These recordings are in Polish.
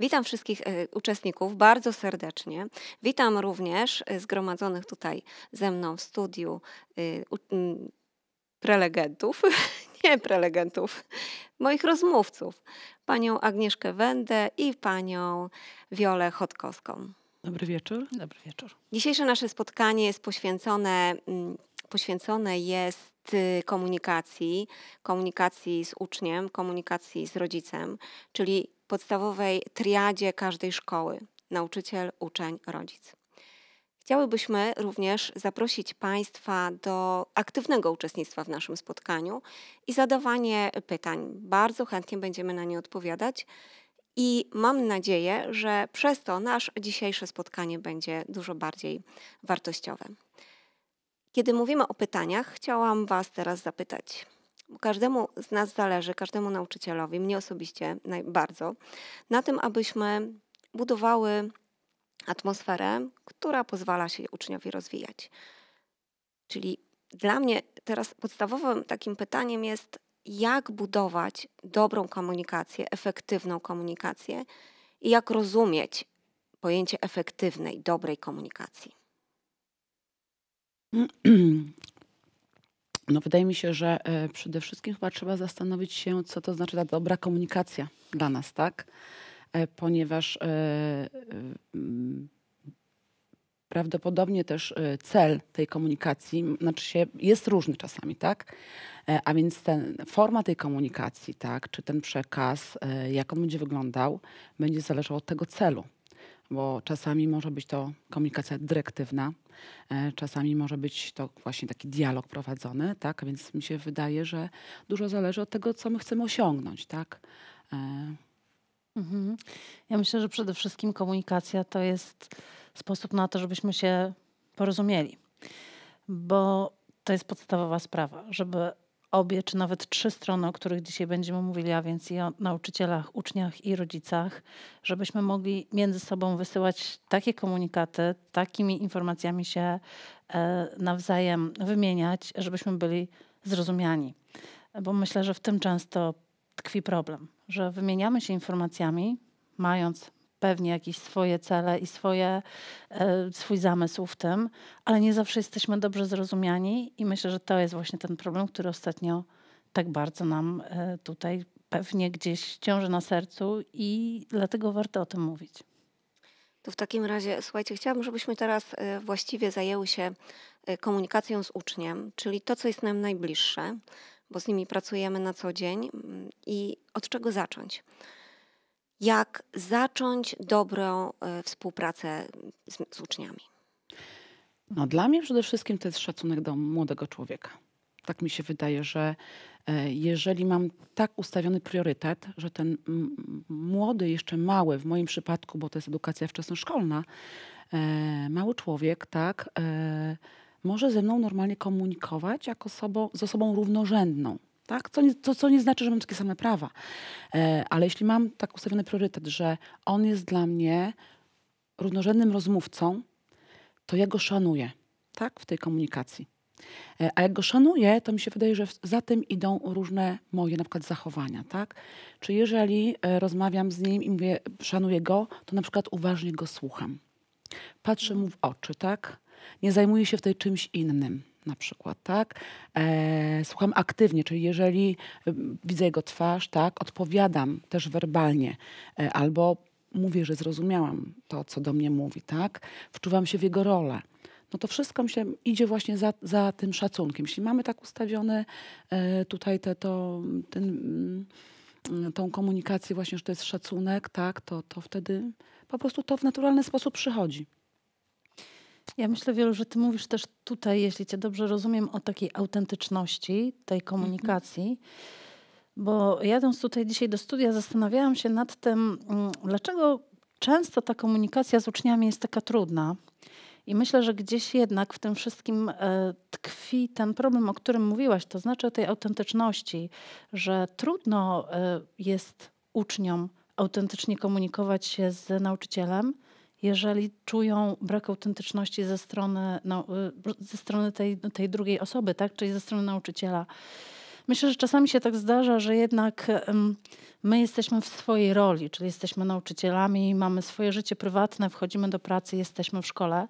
Witam wszystkich e, uczestników bardzo serdecznie. Witam również e, zgromadzonych tutaj ze mną w studiu e, prelegentów, nie prelegentów, moich rozmówców, panią Agnieszkę Wendę i panią Wiolę Chodkowską. Dobry wieczór. Dobry wieczór. Dzisiejsze nasze spotkanie jest poświęcone, poświęcone jest y, komunikacji, komunikacji z uczniem, komunikacji z rodzicem, czyli podstawowej triadzie każdej szkoły nauczyciel, uczeń, rodzic. Chciałybyśmy również zaprosić Państwa do aktywnego uczestnictwa w naszym spotkaniu i zadawanie pytań. Bardzo chętnie będziemy na nie odpowiadać i mam nadzieję, że przez to nasze dzisiejsze spotkanie będzie dużo bardziej wartościowe. Kiedy mówimy o pytaniach, chciałam Was teraz zapytać, każdemu z nas zależy, każdemu nauczycielowi, mnie osobiście bardzo, na tym, abyśmy budowały atmosferę, która pozwala się uczniowi rozwijać. Czyli dla mnie teraz podstawowym takim pytaniem jest, jak budować dobrą komunikację, efektywną komunikację i jak rozumieć pojęcie efektywnej, dobrej komunikacji. No wydaje mi się, że e, przede wszystkim chyba trzeba zastanowić się, co to znaczy ta dobra komunikacja dla nas, tak? E, ponieważ e, prawdopodobnie też cel tej komunikacji znaczy się, jest różny czasami, tak? A więc ten, forma tej komunikacji, tak, czy ten przekaz, jak on będzie wyglądał, będzie zależał od tego celu bo czasami może być to komunikacja dyrektywna, e, czasami może być to właśnie taki dialog prowadzony, tak? Więc mi się wydaje, że dużo zależy od tego, co my chcemy osiągnąć, tak? E, mhm. Ja myślę, że przede wszystkim komunikacja to jest sposób na to, żebyśmy się porozumieli, bo to jest podstawowa sprawa, żeby obie, czy nawet trzy strony, o których dzisiaj będziemy mówili, a więc i o nauczycielach, uczniach i rodzicach, żebyśmy mogli między sobą wysyłać takie komunikaty, takimi informacjami się e, nawzajem wymieniać, żebyśmy byli zrozumiani. Bo myślę, że w tym często tkwi problem, że wymieniamy się informacjami, mając pewnie jakieś swoje cele i swoje, e, swój zamysł w tym, ale nie zawsze jesteśmy dobrze zrozumiani i myślę, że to jest właśnie ten problem, który ostatnio tak bardzo nam e, tutaj pewnie gdzieś ciąży na sercu i dlatego warto o tym mówić. To w takim razie, słuchajcie, chciałabym, żebyśmy teraz e, właściwie zajęły się komunikacją z uczniem, czyli to, co jest nam najbliższe, bo z nimi pracujemy na co dzień mm, i od czego zacząć jak zacząć dobrą e, współpracę z, z uczniami? No, dla mnie przede wszystkim to jest szacunek do młodego człowieka. Tak mi się wydaje, że e, jeżeli mam tak ustawiony priorytet, że ten młody, jeszcze mały, w moim przypadku, bo to jest edukacja wczesnoszkolna, e, mały człowiek, tak, może ze mną normalnie komunikować jako sobą, z osobą równorzędną tak? Co nie, to, co nie znaczy, że mam takie same prawa. E, ale jeśli mam tak ustawiony priorytet, że on jest dla mnie równorzędnym rozmówcą, to ja go szanuję tak? w tej komunikacji. E, a jak go szanuję, to mi się wydaje, że za tym idą różne moje na przykład zachowania. Tak? Czy jeżeli e, rozmawiam z nim i mówię, szanuję go, to na przykład uważnie go słucham. Patrzę mu w oczy, tak? Nie zajmuję się w tej czymś innym na przykład, tak? E, słucham aktywnie, czyli jeżeli e, widzę jego twarz, tak, odpowiadam też werbalnie e, albo mówię, że zrozumiałam to, co do mnie mówi, tak? Wczuwam się w jego rolę. No to wszystko mi się idzie właśnie za, za tym szacunkiem. Jeśli mamy tak ustawione e, tutaj te, to, ten, mm, tą komunikację właśnie, że to jest szacunek, tak, to, to wtedy po prostu to w naturalny sposób przychodzi. Ja myślę, Wielu, że ty mówisz też tutaj, jeśli cię dobrze rozumiem, o takiej autentyczności tej komunikacji. Mhm. Bo jadąc tutaj dzisiaj do studia, zastanawiałam się nad tym, mm, dlaczego często ta komunikacja z uczniami jest taka trudna. I myślę, że gdzieś jednak w tym wszystkim e, tkwi ten problem, o którym mówiłaś, to znaczy o tej autentyczności, że trudno e, jest uczniom autentycznie komunikować się z nauczycielem, jeżeli czują brak autentyczności ze strony, no, ze strony tej, tej drugiej osoby, tak? czyli ze strony nauczyciela. Myślę, że czasami się tak zdarza, że jednak my jesteśmy w swojej roli, czyli jesteśmy nauczycielami, mamy swoje życie prywatne, wchodzimy do pracy, jesteśmy w szkole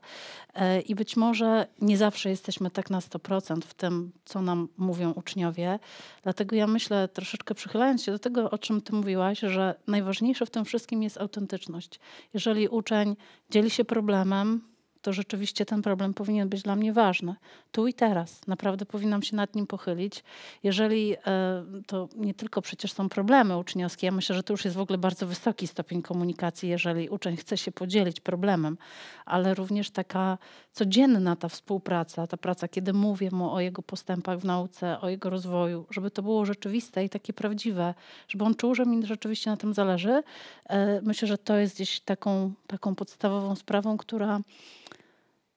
e, i być może nie zawsze jesteśmy tak na 100% w tym, co nam mówią uczniowie. Dlatego ja myślę, troszeczkę przychylając się do tego, o czym ty mówiłaś, że najważniejsze w tym wszystkim jest autentyczność. Jeżeli uczeń dzieli się problemem, to rzeczywiście ten problem powinien być dla mnie ważny. Tu i teraz. Naprawdę powinnam się nad nim pochylić. Jeżeli e, to nie tylko przecież są problemy uczniowskie, ja myślę, że to już jest w ogóle bardzo wysoki stopień komunikacji, jeżeli uczeń chce się podzielić problemem, ale również taka codzienna ta współpraca, ta praca, kiedy mówię mu o jego postępach w nauce, o jego rozwoju, żeby to było rzeczywiste i takie prawdziwe, żeby on czuł, że mi rzeczywiście na tym zależy. E, myślę, że to jest gdzieś taką, taką podstawową sprawą, która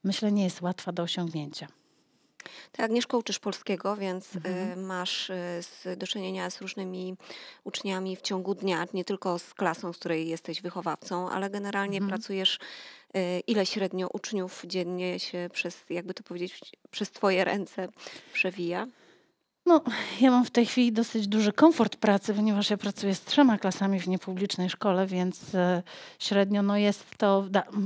myślę, nie jest łatwa do osiągnięcia. Tak, Agnieszko uczysz polskiego, więc y, mhm. masz y, z, do czynienia z różnymi uczniami w ciągu dnia, nie tylko z klasą, z której jesteś wychowawcą, ale generalnie mhm. pracujesz y, ile średnio uczniów dziennie się przez, jakby to powiedzieć, przez twoje ręce przewija? No, ja mam w tej chwili dosyć duży komfort pracy, ponieważ ja pracuję z trzema klasami w niepublicznej szkole, więc e, średnio no jest to,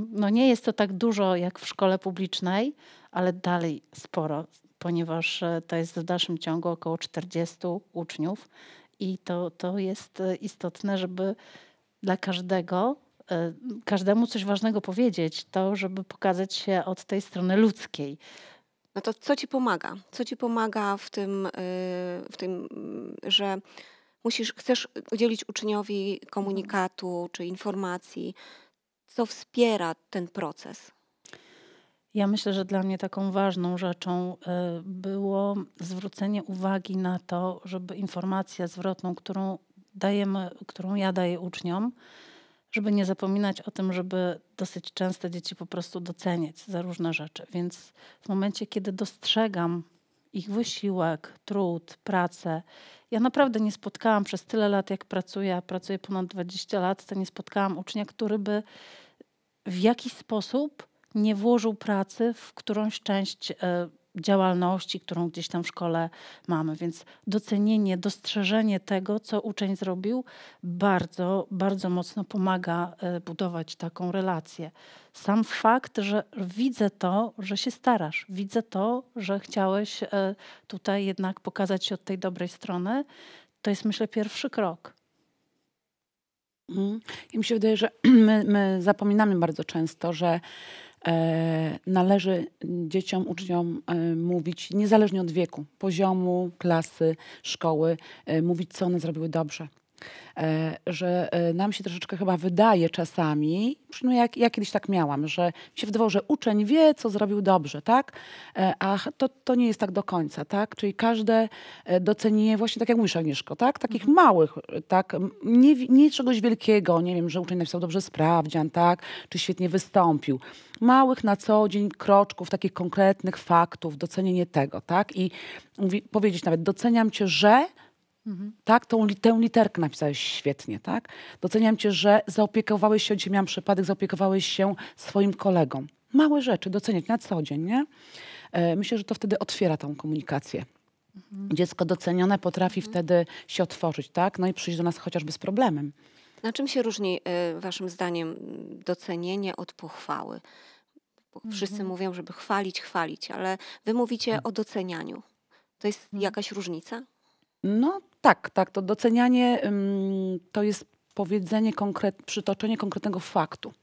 no nie jest to tak dużo jak w szkole publicznej, ale dalej sporo, ponieważ e, to jest w dalszym ciągu około 40 uczniów i to, to jest e, istotne, żeby dla każdego, każdemu coś ważnego powiedzieć, to żeby pokazać się od tej strony ludzkiej no to co ci pomaga? Co ci pomaga w tym, y, w tym y, że musisz, chcesz udzielić uczniowi komunikatu czy informacji, co wspiera ten proces? Ja myślę, że dla mnie taką ważną rzeczą y, było zwrócenie uwagi na to, żeby informacja zwrotną, którą dajemy, którą ja daję uczniom, żeby nie zapominać o tym, żeby dosyć często dzieci po prostu doceniać za różne rzeczy. Więc w momencie, kiedy dostrzegam ich wysiłek, trud, pracę. Ja naprawdę nie spotkałam przez tyle lat, jak pracuję, a pracuję ponad 20 lat, to nie spotkałam ucznia, który by w jakiś sposób nie włożył pracy w którąś część e, działalności, którą gdzieś tam w szkole mamy. Więc docenienie, dostrzeżenie tego, co uczeń zrobił, bardzo, bardzo mocno pomaga e, budować taką relację. Sam fakt, że widzę to, że się starasz, widzę to, że chciałeś e, tutaj jednak pokazać się od tej dobrej strony, to jest myślę pierwszy krok. Mhm. I mi się wydaje, że my, my zapominamy bardzo często, że E, należy dzieciom, uczniom e, mówić, niezależnie od wieku, poziomu, klasy, szkoły, e, mówić, co one zrobiły dobrze. E, że e, nam się troszeczkę chyba wydaje czasami, przynajmniej jak, ja kiedyś tak miałam, że mi się wydawało, że uczeń wie, co zrobił dobrze, tak? E, a to, to nie jest tak do końca, tak? Czyli każde docenienie, właśnie tak jak mówisz Agnieszko, tak? Takich mhm. małych, tak? Nie, nie czegoś wielkiego, nie wiem, że uczeń napisał dobrze sprawdzian, tak? Czy świetnie wystąpił. Małych na co dzień kroczków, takich konkretnych faktów, docenienie tego, tak? I mówi, powiedzieć nawet, doceniam cię, że Mhm. Tak, tą, tę literkę napisałeś świetnie, tak? Doceniam cię, że zaopiekowałeś się, dzisiaj miałam przypadek, zaopiekowałeś się swoim kolegą. Małe rzeczy doceniać na co dzień, nie? E, myślę, że to wtedy otwiera tą komunikację. Mhm. Dziecko docenione potrafi mhm. wtedy się otworzyć, tak? No i przyjść do nas chociażby z problemem. Na czym się różni y, waszym zdaniem docenienie od pochwały? Mhm. wszyscy mhm. mówią, żeby chwalić, chwalić, ale wy mówicie tak. o docenianiu. To jest mhm. jakaś różnica? No tak, tak. To docenianie to jest powiedzenie, konkret, przytoczenie konkretnego faktu.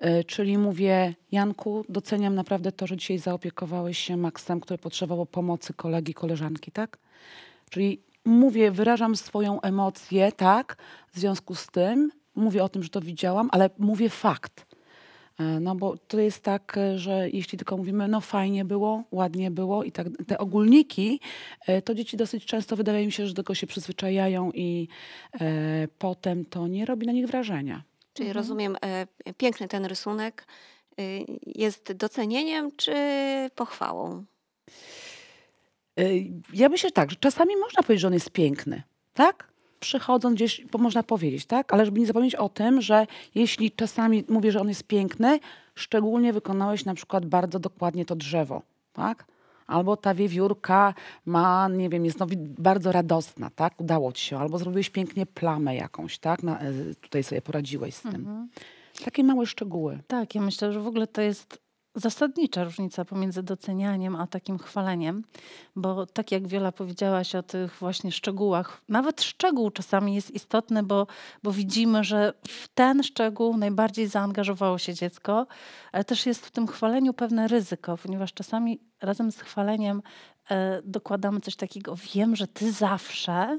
E, czyli mówię, Janku, doceniam naprawdę to, że dzisiaj zaopiekowałeś się Maxem, który potrzebował pomocy kolegi, koleżanki, tak? Czyli mówię, wyrażam swoją emocję, tak, w związku z tym, mówię o tym, że to widziałam, ale mówię fakt. E, no bo to jest tak, e, że jeśli tylko mówimy, no fajnie było, ładnie było i tak, te ogólniki, e, to dzieci dosyć często wydaje mi się, że do tego się przyzwyczajają i e, potem to nie robi na nich wrażenia. Czyli mhm. rozumiem, e, piękny ten rysunek e, jest docenieniem czy pochwałą? Ja myślę tak, że czasami można powiedzieć, że on jest piękny, tak? przychodzą gdzieś, bo można powiedzieć, tak? Ale żeby nie zapomnieć o tym, że jeśli czasami mówię, że on jest piękny, szczególnie wykonałeś na przykład bardzo dokładnie to drzewo, tak? Albo ta wiewiórka ma, nie wiem, jest no bardzo radosna, tak? Udało ci się. Albo zrobiłeś pięknie plamę jakąś, tak? Na, e, tutaj sobie poradziłeś z tym. Mhm. Takie małe szczegóły. Tak, ja myślę, że w ogóle to jest zasadnicza różnica pomiędzy docenianiem a takim chwaleniem, bo tak jak Wiola powiedziałaś o tych właśnie szczegółach, nawet szczegół czasami jest istotny, bo, bo widzimy, że w ten szczegół najbardziej zaangażowało się dziecko, ale też jest w tym chwaleniu pewne ryzyko, ponieważ czasami razem z chwaleniem e, dokładamy coś takiego, wiem, że ty zawsze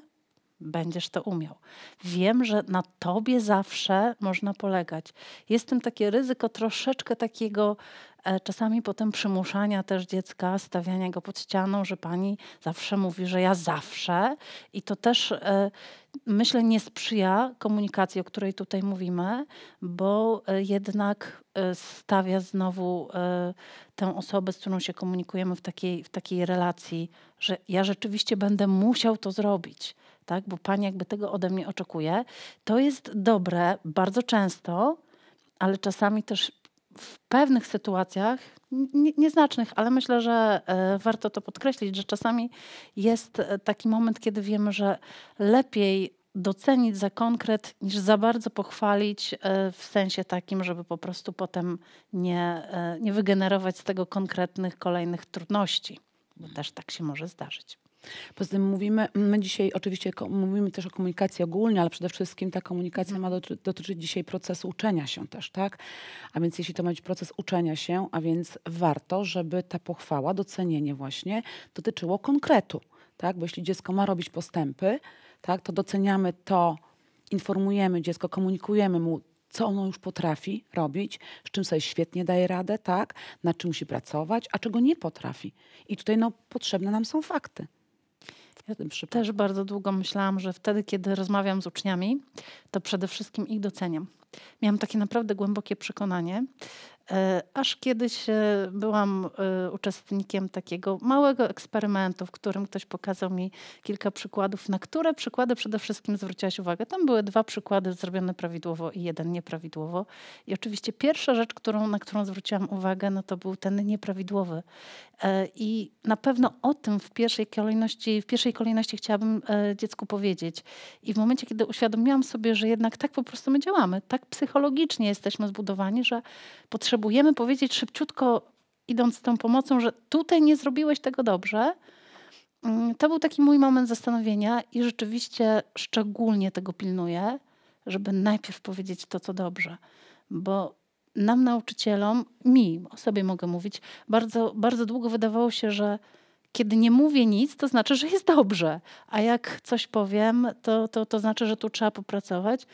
będziesz to umiał. Wiem, że na tobie zawsze można polegać. Jest tym takie ryzyko troszeczkę takiego e, czasami potem przymuszania też dziecka, stawiania go pod ścianą, że pani zawsze mówi, że ja zawsze i to też e, myślę nie sprzyja komunikacji, o której tutaj mówimy, bo e, jednak stawia znowu tę osobę, z którą się komunikujemy w takiej, w takiej relacji, że ja rzeczywiście będę musiał to zrobić tak? Bo pani jakby tego ode mnie oczekuje. To jest dobre bardzo często, ale czasami też w pewnych sytuacjach, nieznacznych, ale myślę, że e, warto to podkreślić, że czasami jest e, taki moment, kiedy wiemy, że lepiej docenić za konkret, niż za bardzo pochwalić e, w sensie takim, żeby po prostu potem nie, nie wygenerować z tego konkretnych kolejnych trudności, bo też tak się może zdarzyć. Poza tym mówimy, my dzisiaj oczywiście mówimy też o komunikacji ogólnie, ale przede wszystkim ta komunikacja ma dotyczyć, dotyczyć dzisiaj procesu uczenia się też, tak? A więc jeśli to ma być proces uczenia się, a więc warto, żeby ta pochwała, docenienie właśnie dotyczyło konkretu, tak? Bo jeśli dziecko ma robić postępy, tak, to doceniamy to, informujemy dziecko, komunikujemy mu co ono już potrafi robić, z czym sobie świetnie daje radę, tak, nad czym musi pracować, a czego nie potrafi. I tutaj no, potrzebne nam są fakty. Ja też bardzo długo myślałam, że wtedy, kiedy rozmawiam z uczniami, to przede wszystkim ich doceniam. Miałam takie naprawdę głębokie przekonanie, e, aż kiedyś e, byłam e, uczestnikiem takiego małego eksperymentu, w którym ktoś pokazał mi kilka przykładów, na które przykłady przede wszystkim zwróciłaś uwagę. Tam były dwa przykłady zrobione prawidłowo i jeden nieprawidłowo. I oczywiście pierwsza rzecz, którą, na którą zwróciłam uwagę, no to był ten nieprawidłowy. E, I na pewno o tym w pierwszej kolejności, w pierwszej kolejności chciałabym e, dziecku powiedzieć. I w momencie, kiedy uświadomiłam sobie, że jednak tak po prostu my działamy, tak psychologicznie jesteśmy zbudowani, że potrzebujemy powiedzieć szybciutko, idąc z tą pomocą, że tutaj nie zrobiłeś tego dobrze. Mm, to był taki mój moment zastanowienia i rzeczywiście szczególnie tego pilnuję, żeby najpierw powiedzieć to, co dobrze. Bo nam nauczycielom, mi, o sobie mogę mówić, bardzo, bardzo długo wydawało się, że kiedy nie mówię nic, to znaczy, że jest dobrze, a jak coś powiem, to, to, to znaczy, że tu trzeba popracować.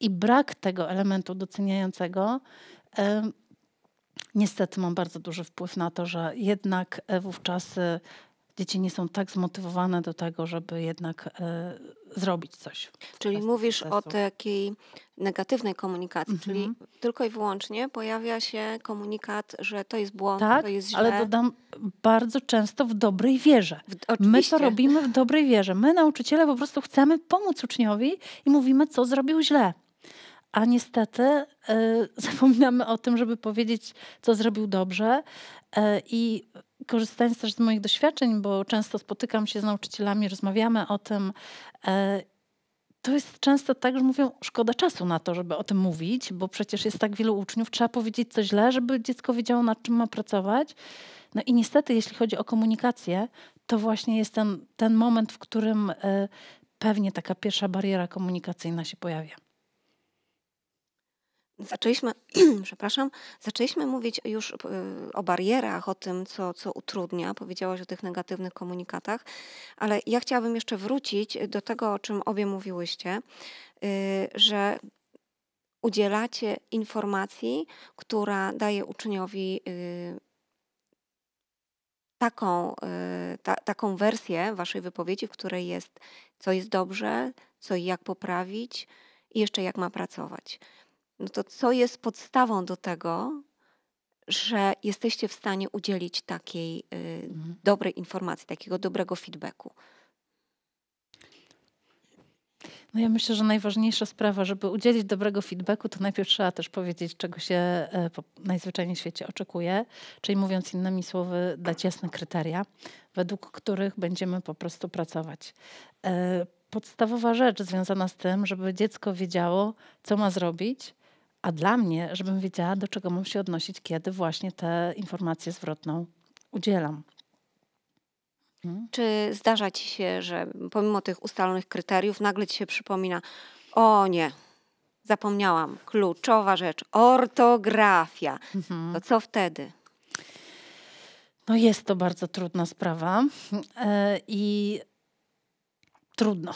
I brak tego elementu doceniającego y, niestety ma bardzo duży wpływ na to, że jednak e, wówczas e, dzieci nie są tak zmotywowane do tego, żeby jednak e, zrobić coś. Czyli procesu. mówisz o takiej negatywnej komunikacji, mhm. czyli tylko i wyłącznie pojawia się komunikat, że to jest błąd, tak, to jest źle. ale dodam bardzo często w dobrej wierze. W, My to robimy w dobrej wierze. My nauczyciele po prostu chcemy pomóc uczniowi i mówimy, co zrobił źle. A niestety y, zapominamy o tym, żeby powiedzieć, co zrobił dobrze. E, I korzystając też z moich doświadczeń, bo często spotykam się z nauczycielami, rozmawiamy o tym. E, to jest często tak, że mówią, szkoda czasu na to, żeby o tym mówić, bo przecież jest tak wielu uczniów, trzeba powiedzieć coś źle, żeby dziecko wiedziało, nad czym ma pracować. No i niestety, jeśli chodzi o komunikację, to właśnie jest ten, ten moment, w którym e, pewnie taka pierwsza bariera komunikacyjna się pojawia. Zaczęliśmy, przepraszam, zaczęliśmy mówić już y, o barierach, o tym, co, co utrudnia. Powiedziałaś o tych negatywnych komunikatach, ale ja chciałabym jeszcze wrócić do tego, o czym obie mówiłyście, y, że udzielacie informacji, która daje uczniowi y, taką, ta, taką wersję waszej wypowiedzi, w której jest, co jest dobrze, co i jak poprawić i jeszcze jak ma pracować no to co jest podstawą do tego, że jesteście w stanie udzielić takiej y, mhm. dobrej informacji, takiego dobrego feedbacku? No ja myślę, że najważniejsza sprawa, żeby udzielić dobrego feedbacku, to najpierw trzeba też powiedzieć, czego się e, po najzwyczajniej w świecie oczekuje, czyli mówiąc innymi słowy, dać jasne kryteria, według których będziemy po prostu pracować. E, podstawowa rzecz związana z tym, żeby dziecko wiedziało, co ma zrobić, a dla mnie, żebym wiedziała, do czego mam się odnosić, kiedy właśnie tę informację zwrotną udzielam. Hmm? Czy zdarza ci się, że pomimo tych ustalonych kryteriów nagle ci się przypomina, o nie, zapomniałam, kluczowa rzecz, ortografia. Mhm. To co wtedy? No jest to bardzo trudna sprawa e, i trudno.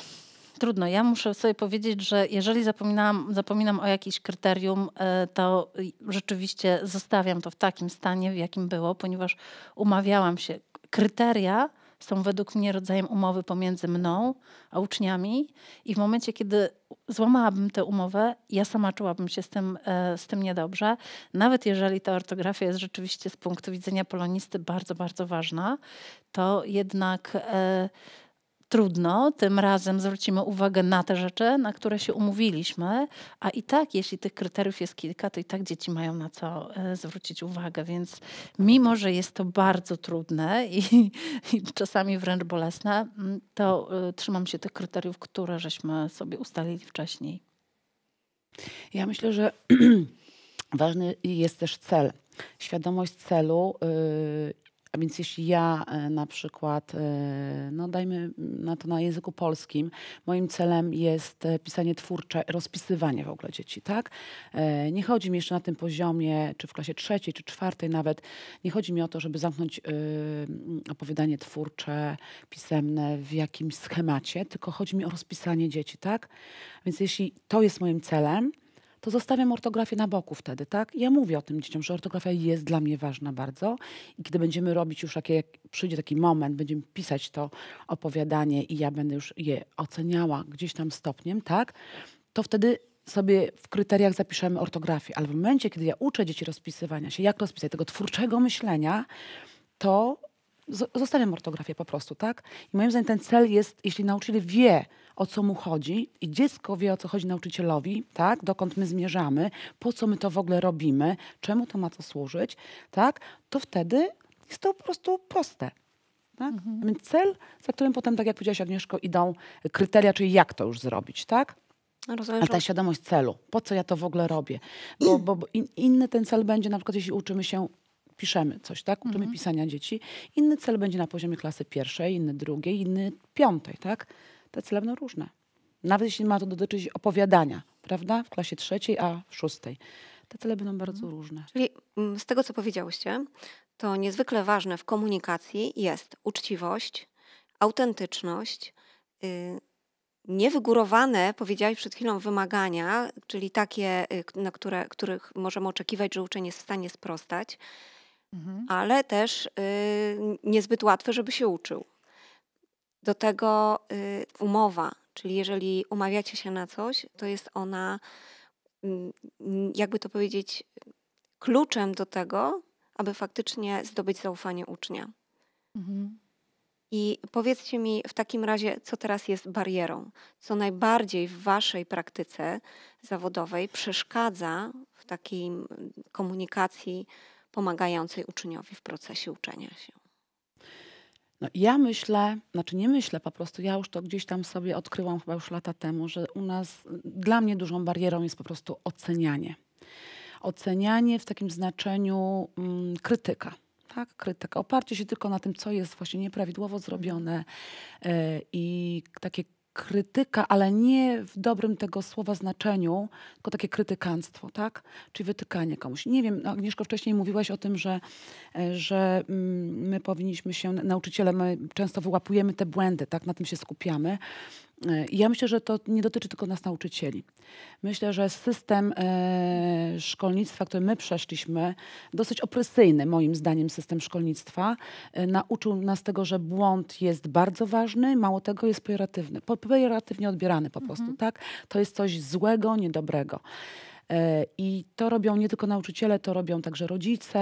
Trudno. Ja muszę sobie powiedzieć, że jeżeli zapominam, zapominam o jakimś kryterium, e, to rzeczywiście zostawiam to w takim stanie, w jakim było, ponieważ umawiałam się. Kryteria są według mnie rodzajem umowy pomiędzy mną a uczniami i w momencie, kiedy złamałabym tę umowę, ja sama czułabym się z tym, e, z tym niedobrze. Nawet jeżeli ta ortografia jest rzeczywiście z punktu widzenia polonisty bardzo, bardzo ważna, to jednak e, trudno, tym razem zwrócimy uwagę na te rzeczy, na które się umówiliśmy, a i tak, jeśli tych kryteriów jest kilka, to i tak dzieci mają na co e, zwrócić uwagę, więc mimo, że jest to bardzo trudne i, i czasami wręcz bolesne, mm, to e, trzymam się tych kryteriów, które żeśmy sobie ustalili wcześniej. Ja myślę, że ważny jest też cel. Świadomość celu y, a więc jeśli ja e, na przykład, e, no dajmy na to na języku polskim, moim celem jest e, pisanie twórcze, rozpisywanie w ogóle dzieci, tak? Nie chodzi mi jeszcze na tym poziomie, czy w klasie trzeciej, czy czwartej nawet, nie chodzi mi o to, żeby zamknąć opowiadanie twórcze, pisemne w jakimś schemacie, tylko chodzi mi o rozpisanie dzieci, tak? Więc jeśli to jest moim celem, to zostawiam ortografię na boku wtedy, tak? ja mówię o tym dzieciom, że ortografia jest dla mnie ważna bardzo i kiedy będziemy robić już jak przyjdzie taki moment, będziemy pisać to opowiadanie i ja będę już je oceniała gdzieś tam stopniem, tak? To wtedy sobie w kryteriach zapiszemy ortografię, ale w momencie, kiedy ja uczę dzieci rozpisywania się, jak rozpisać, tego twórczego myślenia, to zostawiam ortografię po prostu, tak? I moim zdaniem ten cel jest, jeśli nauczyciel wie, o co mu chodzi i dziecko wie, o co chodzi nauczycielowi, tak? Dokąd my zmierzamy, po co my to w ogóle robimy, czemu to ma co służyć, tak? To wtedy jest to po prostu proste. Tak? Mhm. cel, za którym potem, tak jak powiedziałaś Agnieszko, idą kryteria, czyli jak to już zrobić, tak? Rozumiem, Ale ta świadomość celu, po co ja to w ogóle robię? Bo, bo, bo in, inny ten cel będzie, na przykład jeśli uczymy się piszemy coś, tak? Uczymy mhm. pisania dzieci. Inny cel będzie na poziomie klasy pierwszej, inny drugiej, inny piątej, tak? Te cele będą różne. Nawet jeśli ma to dotyczyć opowiadania, prawda? W klasie trzeciej, a w szóstej. Te cele będą mhm. bardzo różne. Czyli mm, z tego, co powiedziałyście, to niezwykle ważne w komunikacji jest uczciwość, autentyczność, yy, niewygórowane, powiedziałeś przed chwilą, wymagania, czyli takie, y, na które, których możemy oczekiwać, że uczeń jest w stanie sprostać. Mhm. ale też y, niezbyt łatwe, żeby się uczył. Do tego y, umowa, czyli jeżeli umawiacie się na coś, to jest ona, mm, jakby to powiedzieć, kluczem do tego, aby faktycznie zdobyć zaufanie ucznia. Mhm. I powiedzcie mi w takim razie, co teraz jest barierą, co najbardziej w Waszej praktyce zawodowej przeszkadza w takiej komunikacji pomagającej uczniowi w procesie uczenia się? No, ja myślę, znaczy nie myślę po prostu, ja już to gdzieś tam sobie odkryłam chyba już lata temu, że u nas, dla mnie dużą barierą jest po prostu ocenianie. Ocenianie w takim znaczeniu mm, krytyka. Tak, krytyka. Oparcie się tylko na tym, co jest właśnie nieprawidłowo zrobione yy, i takie krytyka, ale nie w dobrym tego słowa znaczeniu, tylko takie krytykanstwo, tak? Czyli wytykanie komuś. Nie wiem, no, Agnieszko, wcześniej mówiłaś o tym, że, e, że mm, my powinniśmy się, nauczyciele, my często wyłapujemy te błędy, tak? Na tym się skupiamy. E, ja myślę, że to nie dotyczy tylko nas nauczycieli. Myślę, że system e, szkolnictwa, który my przeszliśmy, dosyć opresyjny moim zdaniem system szkolnictwa, e, nauczył nas tego, że błąd jest bardzo ważny, mało tego jest pejoratywny, pejoratywnie odbierany po prostu, mhm. tak? To jest coś złego, niedobrego. E, I to robią nie tylko nauczyciele, to robią także rodzice,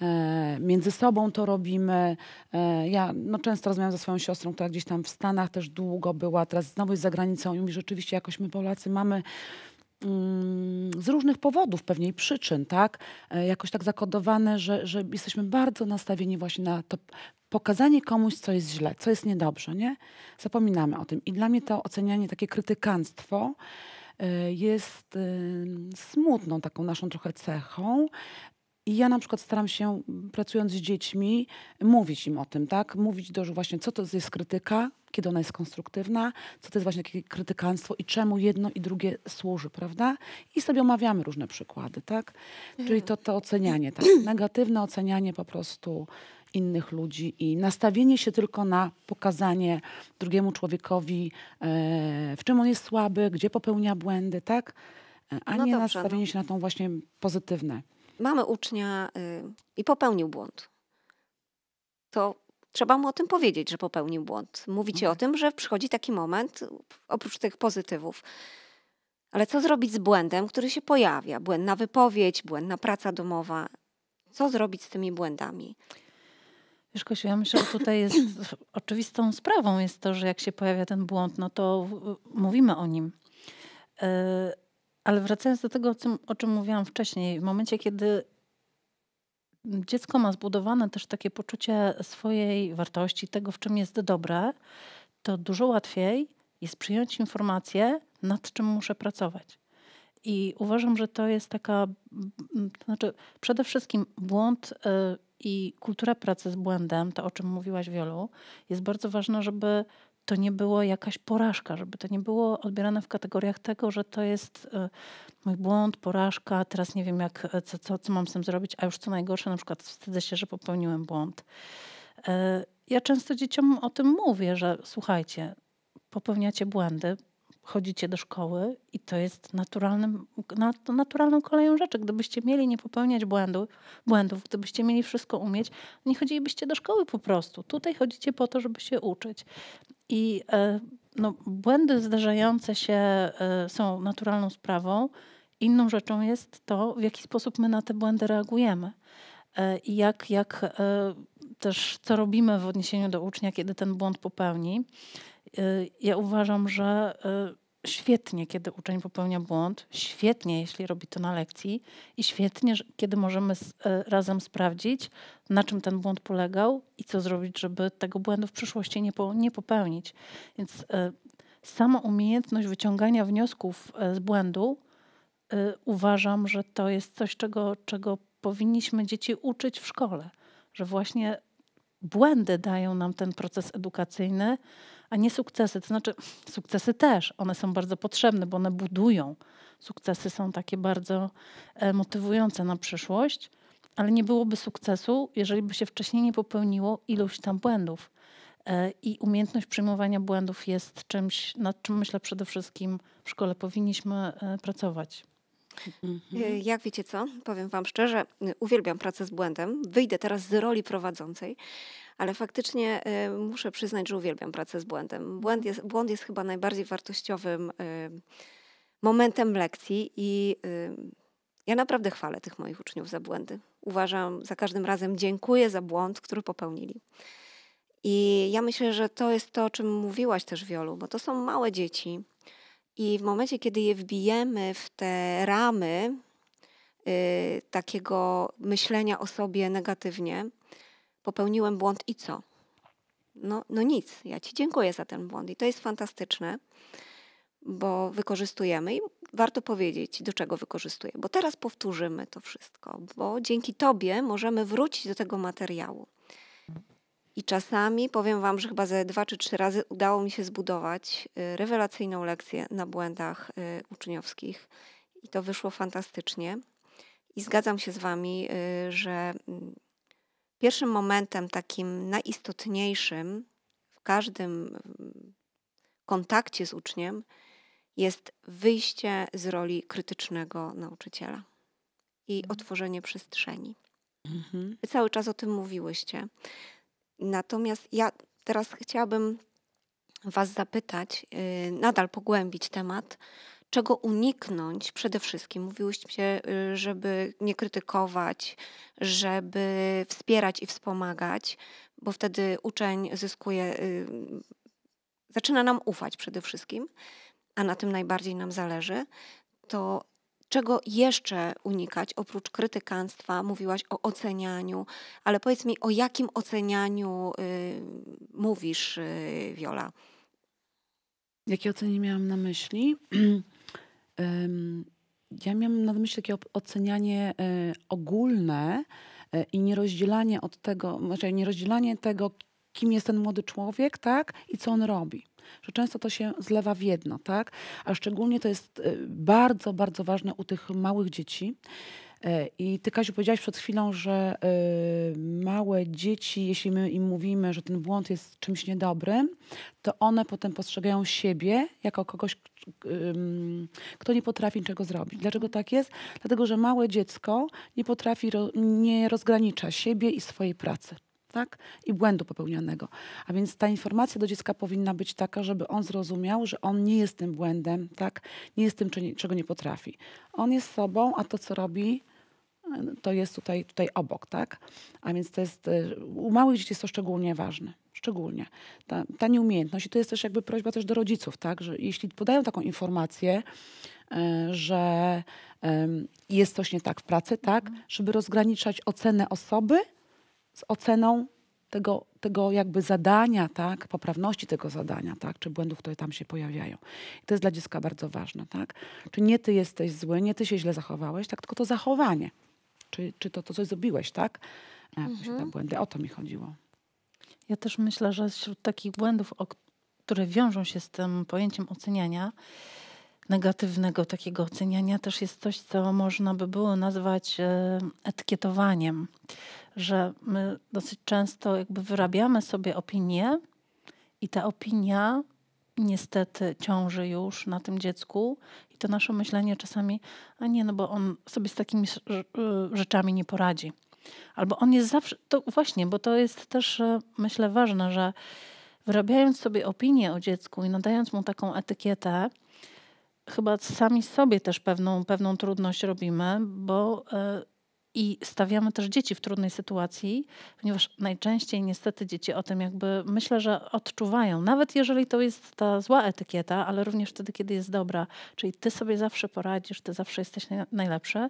e, między sobą to robimy. E, ja no, często rozmawiam ze swoją siostrą, która gdzieś tam w Stanach też długo była, teraz znowu jest za granicą i mówi, rzeczywiście jakoś my Polacy mamy mm, z różnych powodów, pewnie i przyczyn, tak? Jakoś tak zakodowane, że, że jesteśmy bardzo nastawieni właśnie na to pokazanie komuś, co jest źle, co jest niedobrze, nie? Zapominamy o tym. I dla mnie to ocenianie, takie krytykanstwo, E, jest smutną taką naszą trochę cechą. I ja na przykład staram się, pracując z dziećmi, mówić im o tym, tak? Mówić do, właśnie co to jest krytyka, kiedy ona jest konstruktywna, co to jest właśnie takie krytykanstwo i czemu jedno i drugie służy, prawda? I sobie omawiamy różne przykłady, tak? Czyli mhm. to, to ocenianie, tak? Negatywne ocenianie po prostu innych ludzi i nastawienie się tylko na pokazanie drugiemu człowiekowi, e, w czym on jest słaby, gdzie popełnia błędy, tak? E, a no nie dobrze, nastawienie no. się na tą właśnie pozytywne. Mamy ucznia y, i popełnił błąd. To trzeba mu o tym powiedzieć, że popełnił błąd. Mówicie okay. o mhm. tym, że przychodzi taki moment, oprócz tych pozytywów. Ale co zrobić z błędem, który się pojawia? Błędna wypowiedź, błędna praca domowa. Co zrobić z tymi błędami? Wiesz, Kosiu, ja myślę, że tutaj jest oczywistą sprawą jest to, że jak się pojawia ten błąd, no to mówimy o nim. E, ale wracając do tego, o czym mówiłam wcześniej, w momencie, kiedy dziecko ma zbudowane też takie poczucie swojej wartości, tego, w czym jest dobre, to dużo łatwiej jest przyjąć informację, nad czym muszę pracować. I uważam, że to jest taka, to znaczy przede wszystkim błąd. E, i kultura pracy z błędem, to o czym mówiłaś wielu, jest bardzo ważna, żeby to nie było jakaś porażka, żeby to nie było odbierane w kategoriach tego, że to jest e, mój błąd, porażka, teraz nie wiem, jak, e, co, co, co mam z tym zrobić, a już co najgorsze, na przykład wstydzę się, że popełniłem błąd. E, ja często dzieciom o tym mówię, że słuchajcie, popełniacie błędy, chodzicie do szkoły i to jest naturalnym, naturalną koleją rzeczy. Gdybyście mieli nie popełniać błędu, błędów, gdybyście mieli wszystko umieć, nie chodzilibyście do szkoły po prostu. Tutaj chodzicie po to, żeby się uczyć. I e, no, błędy zdarzające się e, są naturalną sprawą. Inną rzeczą jest to, w jaki sposób my na te błędy reagujemy. E, I jak, jak też co robimy w odniesieniu do ucznia, kiedy ten błąd popełni. Y, ja uważam, że y, świetnie, kiedy uczeń popełnia błąd, świetnie, jeśli robi to na lekcji i świetnie, kiedy możemy y, razem sprawdzić, na czym ten błąd polegał i co zrobić, żeby tego błędu w przyszłości nie, popełnić. Więc sama umiejętność wyciągania wniosków z błędu uważam, że to jest coś, czego, czego powinniśmy dzieci uczyć w szkole, że właśnie błędy dają nam ten proces edukacyjny, a nie sukcesy. To znaczy, sukcesy też, one są bardzo potrzebne, bo one budują. Sukcesy są takie bardzo e, motywujące na przyszłość, ale nie byłoby sukcesu, jeżeli by się wcześniej nie popełniło iluś tam błędów. E, I umiejętność przyjmowania błędów jest czymś, nad czym myślę przede wszystkim w szkole powinniśmy e, pracować. Mhm. Y, jak wiecie co? Powiem Wam szczerze, y, uwielbiam pracę z błędem. Wyjdę teraz z roli prowadzącej, ale faktycznie y, muszę przyznać, że uwielbiam pracę z błędem. Błąd jest, błąd jest chyba najbardziej wartościowym momentem lekcji i ja naprawdę chwalę tych moich uczniów za błędy. Uważam, za każdym razem dziękuję za błąd, który popełnili. I ja myślę, że to jest to, o czym mówiłaś też, Wiolu, bo to są małe dzieci i w momencie, kiedy je wbijemy w te ramy y, takiego myślenia o sobie negatywnie, popełniłem błąd i co? No, no nic, ja Ci dziękuję za ten błąd. I to jest fantastyczne, bo wykorzystujemy i warto powiedzieć, do czego wykorzystuję, bo teraz powtórzymy to wszystko, bo dzięki Tobie możemy wrócić do tego materiału. I czasami, powiem Wam, że chyba ze dwa czy trzy razy udało mi się zbudować y, rewelacyjną lekcję na błędach y, uczniowskich. I to wyszło fantastycznie. I zgadzam się z Wami, y, że mm, pierwszym momentem takim najistotniejszym w każdym mm, kontakcie z uczniem jest wyjście z roli krytycznego nauczyciela i mhm. otworzenie przestrzeni. Mhm. cały czas o tym mówiłyście. Natomiast ja teraz chciałabym Was zapytać, y, nadal pogłębić temat, czego uniknąć przede wszystkim. Mówiłyście, y, żeby nie krytykować, żeby wspierać i wspomagać, bo wtedy uczeń zyskuje, y, zaczyna nam ufać przede wszystkim, a na tym najbardziej nam zależy. To Czego jeszcze unikać oprócz krytykanstwa? Mówiłaś o ocenianiu, ale powiedz mi, o jakim ocenianiu y, mówisz, y, Wiola? Jakie ocenie miałam na myśli? ja miałam na myśli takie ocenianie e, ogólne e, i nierozdzielanie od tego, znaczy nierozdzielanie tego, kim jest ten młody człowiek, tak, i co on robi że często to się zlewa w jedno, tak? A szczególnie to jest e, bardzo, bardzo ważne u tych małych dzieci. E, I ty, Kaziu, powiedziałaś przed chwilą, że e, małe dzieci, jeśli my im mówimy, że ten błąd jest czymś niedobrym, to one potem postrzegają siebie jako kogoś, kto nie potrafi niczego zrobić. Dlaczego tak jest? Dlatego, że małe dziecko nie potrafi, nie rozgranicza siebie i swojej pracy tak? i błędu popełnionego. A więc ta informacja do dziecka powinna być taka, żeby on zrozumiał, że on nie jest tym błędem, tak? nie jest tym, czego nie potrafi. On jest sobą, a to, co robi, to jest tutaj, tutaj obok, tak? A więc to jest, y, u małych dzieci jest to szczególnie ważne. Szczególnie. Ta, ta nieumiejętność i to jest też jakby prośba też do rodziców, tak? Że jeśli podają taką informację, y, że jest coś nie tak w pracy, tak? Mhm. Żeby rozgraniczać ocenę osoby z oceną tego, tego jakby zadania, tak, poprawności tego zadania, tak, czy błędów, które tam się pojawiają. I to jest dla dziecka bardzo ważne, tak. Czy nie ty jesteś zły, nie ty się źle zachowałeś, tak, tylko to zachowanie. Czy, czy to, to coś zrobiłeś, tak? E, mhm. Te błędy. O to mi chodziło. Ja też myślę, że wśród takich błędów, które wiążą się z tym pojęciem oceniania, negatywnego takiego oceniania też jest coś, co można by było nazwać e, etykietowaniem, że my dosyć często jakby wyrabiamy sobie opinię i ta opinia niestety ciąży już na tym dziecku i to nasze myślenie czasami, a nie, no bo on sobie z takimi e, rzeczami nie poradzi. Albo on jest zawsze, to właśnie, bo to jest też e, myślę ważne, że wyrabiając sobie opinię o dziecku i nadając mu taką etykietę, chyba sami sobie też pewną, pewną trudność robimy, bo e, i stawiamy też dzieci w trudnej sytuacji, ponieważ najczęściej niestety dzieci o tym jakby myślę, że odczuwają, nawet jeżeli to jest ta zła etykieta, ale również wtedy, kiedy jest dobra, czyli ty sobie zawsze poradzisz, ty zawsze jesteś najlepszy.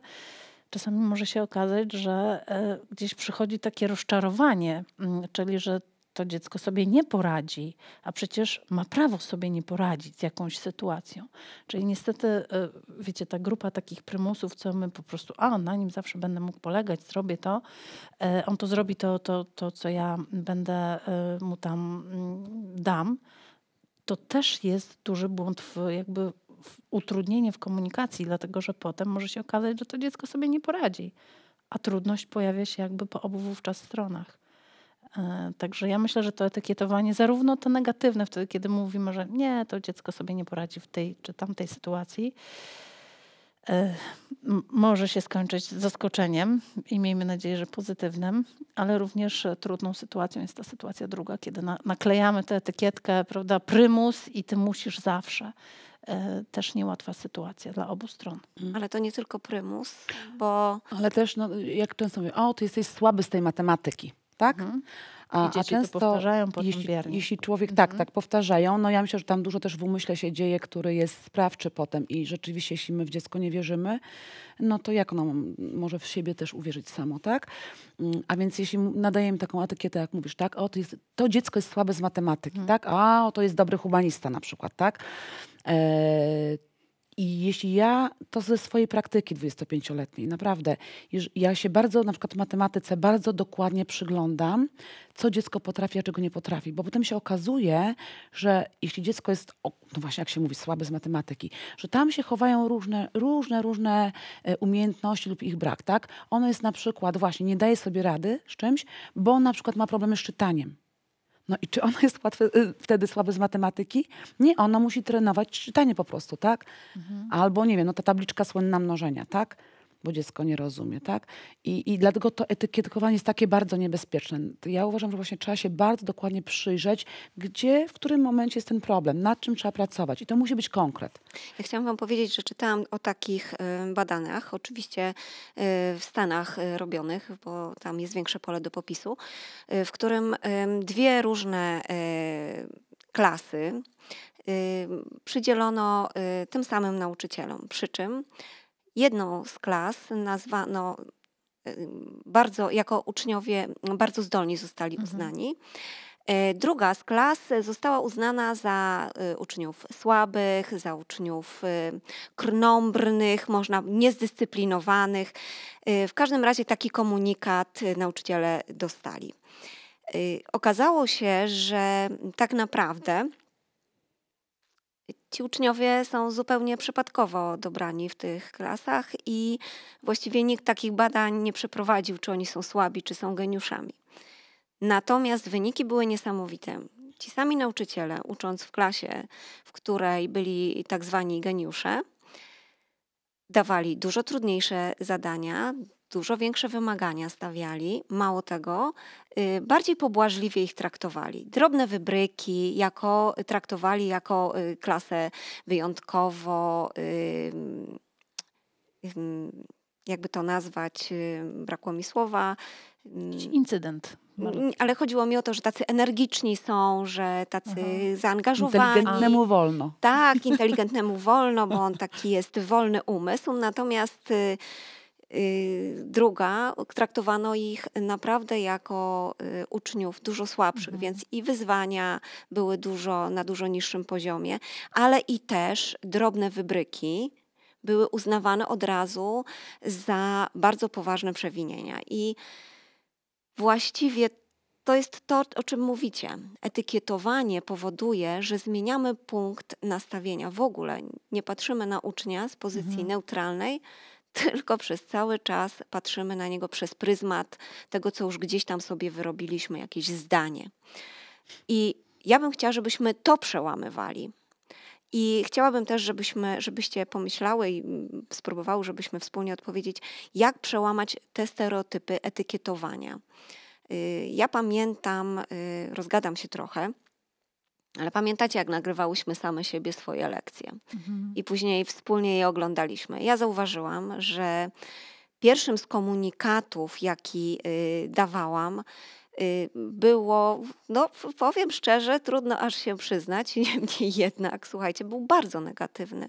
Czasami może się okazać, że e, gdzieś przychodzi takie rozczarowanie, mm, czyli że to dziecko sobie nie poradzi, a przecież ma prawo sobie nie poradzić z jakąś sytuacją. Czyli niestety, e, wiecie, ta grupa takich prymusów, co my po prostu, a na nim zawsze będę mógł polegać, zrobię to, e, on to zrobi to, to, to co ja będę e, mu tam mm, dam, to też jest duży błąd w jakby w utrudnienie w komunikacji, dlatego że potem może się okazać, że to dziecko sobie nie poradzi, a trudność pojawia się jakby po obu wówczas stronach. E, także ja myślę, że to etykietowanie, zarówno to negatywne, wtedy kiedy mówimy, że nie, to dziecko sobie nie poradzi w tej czy tamtej sytuacji, e, może się skończyć zaskoczeniem i miejmy nadzieję, że pozytywnym, ale również trudną sytuacją jest ta sytuacja druga, kiedy na, naklejamy tę etykietkę, prawda, prymus i ty musisz zawsze. E, też niełatwa sytuacja dla obu stron. Mm. Ale to nie tylko prymus, bo. Ale też, no, jak często mówię, o, ty jesteś słaby z tej matematyki tak? Mhm. A, a często, powtarzają potem jeśli, jeśli człowiek, tak, mhm. tak, tak, powtarzają, no ja myślę, że tam dużo też w umyśle się dzieje, który jest sprawczy potem i rzeczywiście, jeśli my w dziecko nie wierzymy, no to jak ono może w siebie też uwierzyć samo, tak? Mm, a więc jeśli nadajemy taką etykietę, jak mówisz, tak, o, to, jest, to dziecko jest słabe z matematyki, mhm. tak? A, o, to jest dobry humanista na przykład, tak? E, i jeśli ja to ze swojej praktyki 25-letniej, naprawdę, ja się bardzo na przykład matematyce bardzo dokładnie przyglądam, co dziecko potrafi, a czego nie potrafi, bo potem się okazuje, że jeśli dziecko jest, no właśnie jak się mówi, słabe z matematyki, że tam się chowają różne, różne, różne e, umiejętności lub ich brak, tak? Ono jest na przykład właśnie, nie daje sobie rady z czymś, bo na przykład ma problemy z czytaniem no i czy ono jest łatwe, y, wtedy słabe z matematyki? Nie, ono musi trenować czytanie po prostu, tak? Mhm. Albo nie wiem, no ta tabliczka słynna mnożenia, tak? bo dziecko nie rozumie, tak? I, i dlatego to etykietowanie jest takie bardzo niebezpieczne. Ja uważam, że właśnie trzeba się bardzo dokładnie przyjrzeć, gdzie, w którym momencie jest ten problem, nad czym trzeba pracować i to musi być konkret. Ja chciałam wam powiedzieć, że czytałam o takich e, badaniach, oczywiście e, w Stanach e, robionych, bo tam jest większe pole do popisu, w którym dwie różne klasy przydzielono tym samym nauczycielom, przy czym jedną z klas nazwano y, bardzo, jako uczniowie bardzo zdolni zostali mhm. uznani. E, druga z klas została uznana za y, uczniów słabych, za uczniów y, krnąbrnych, można niezdyscyplinowanych. E, w każdym razie taki komunikat nauczyciele dostali. E, okazało się, że tak naprawdę ci uczniowie są zupełnie przypadkowo dobrani w tych klasach i właściwie nikt takich badań nie przeprowadził, czy oni są słabi, czy są geniuszami. Natomiast wyniki były niesamowite. Ci sami nauczyciele, ucząc w klasie, w której byli tak zwani geniusze, dawali dużo trudniejsze zadania, dużo większe wymagania stawiali, mało tego, y, bardziej pobłażliwie ich traktowali. Drobne wybryki jako, y, traktowali jako y, klasę wyjątkowo, mm, jakby to nazwać, brakło mi słowa. Mm, incydent. Mm, ale chodziło mi o to, że tacy energiczni są, że tacy Aha. Mhm. zaangażowani. Inteligentnemu wolno. Tak, inteligentnemu wolno, bo on taki jest wolny umysł. Natomiast Y, druga, traktowano ich naprawdę jako y, uczniów dużo słabszych, mhm. więc i wyzwania były dużo, na dużo niższym poziomie, ale i też drobne wybryki, były uznawane od razu za bardzo poważne przewinienia. I właściwie to jest to, o czym mówicie. Etykietowanie powoduje, że zmieniamy punkt nastawienia. W ogóle nie patrzymy na ucznia z pozycji mhm. neutralnej, tylko przez cały czas patrzymy na niego przez pryzmat tego, co już gdzieś tam sobie wyrobiliśmy, jakieś zdanie. I ja bym chciała, żebyśmy to przełamywali. I chciałabym też, żebyśmy, żebyście pomyślały i spróbowały, żebyśmy wspólnie odpowiedzieć, jak przełamać te stereotypy etykietowania. Y, ja pamiętam, y, rozgadam się trochę, ale pamiętacie, jak nagrywałyśmy same siebie swoje lekcje mhm. i później wspólnie je oglądaliśmy. Ja zauważyłam, że pierwszym z komunikatów, jaki y, dawałam, Y, było, no powiem szczerze, trudno aż się przyznać, niemniej jednak, słuchajcie, był bardzo negatywny.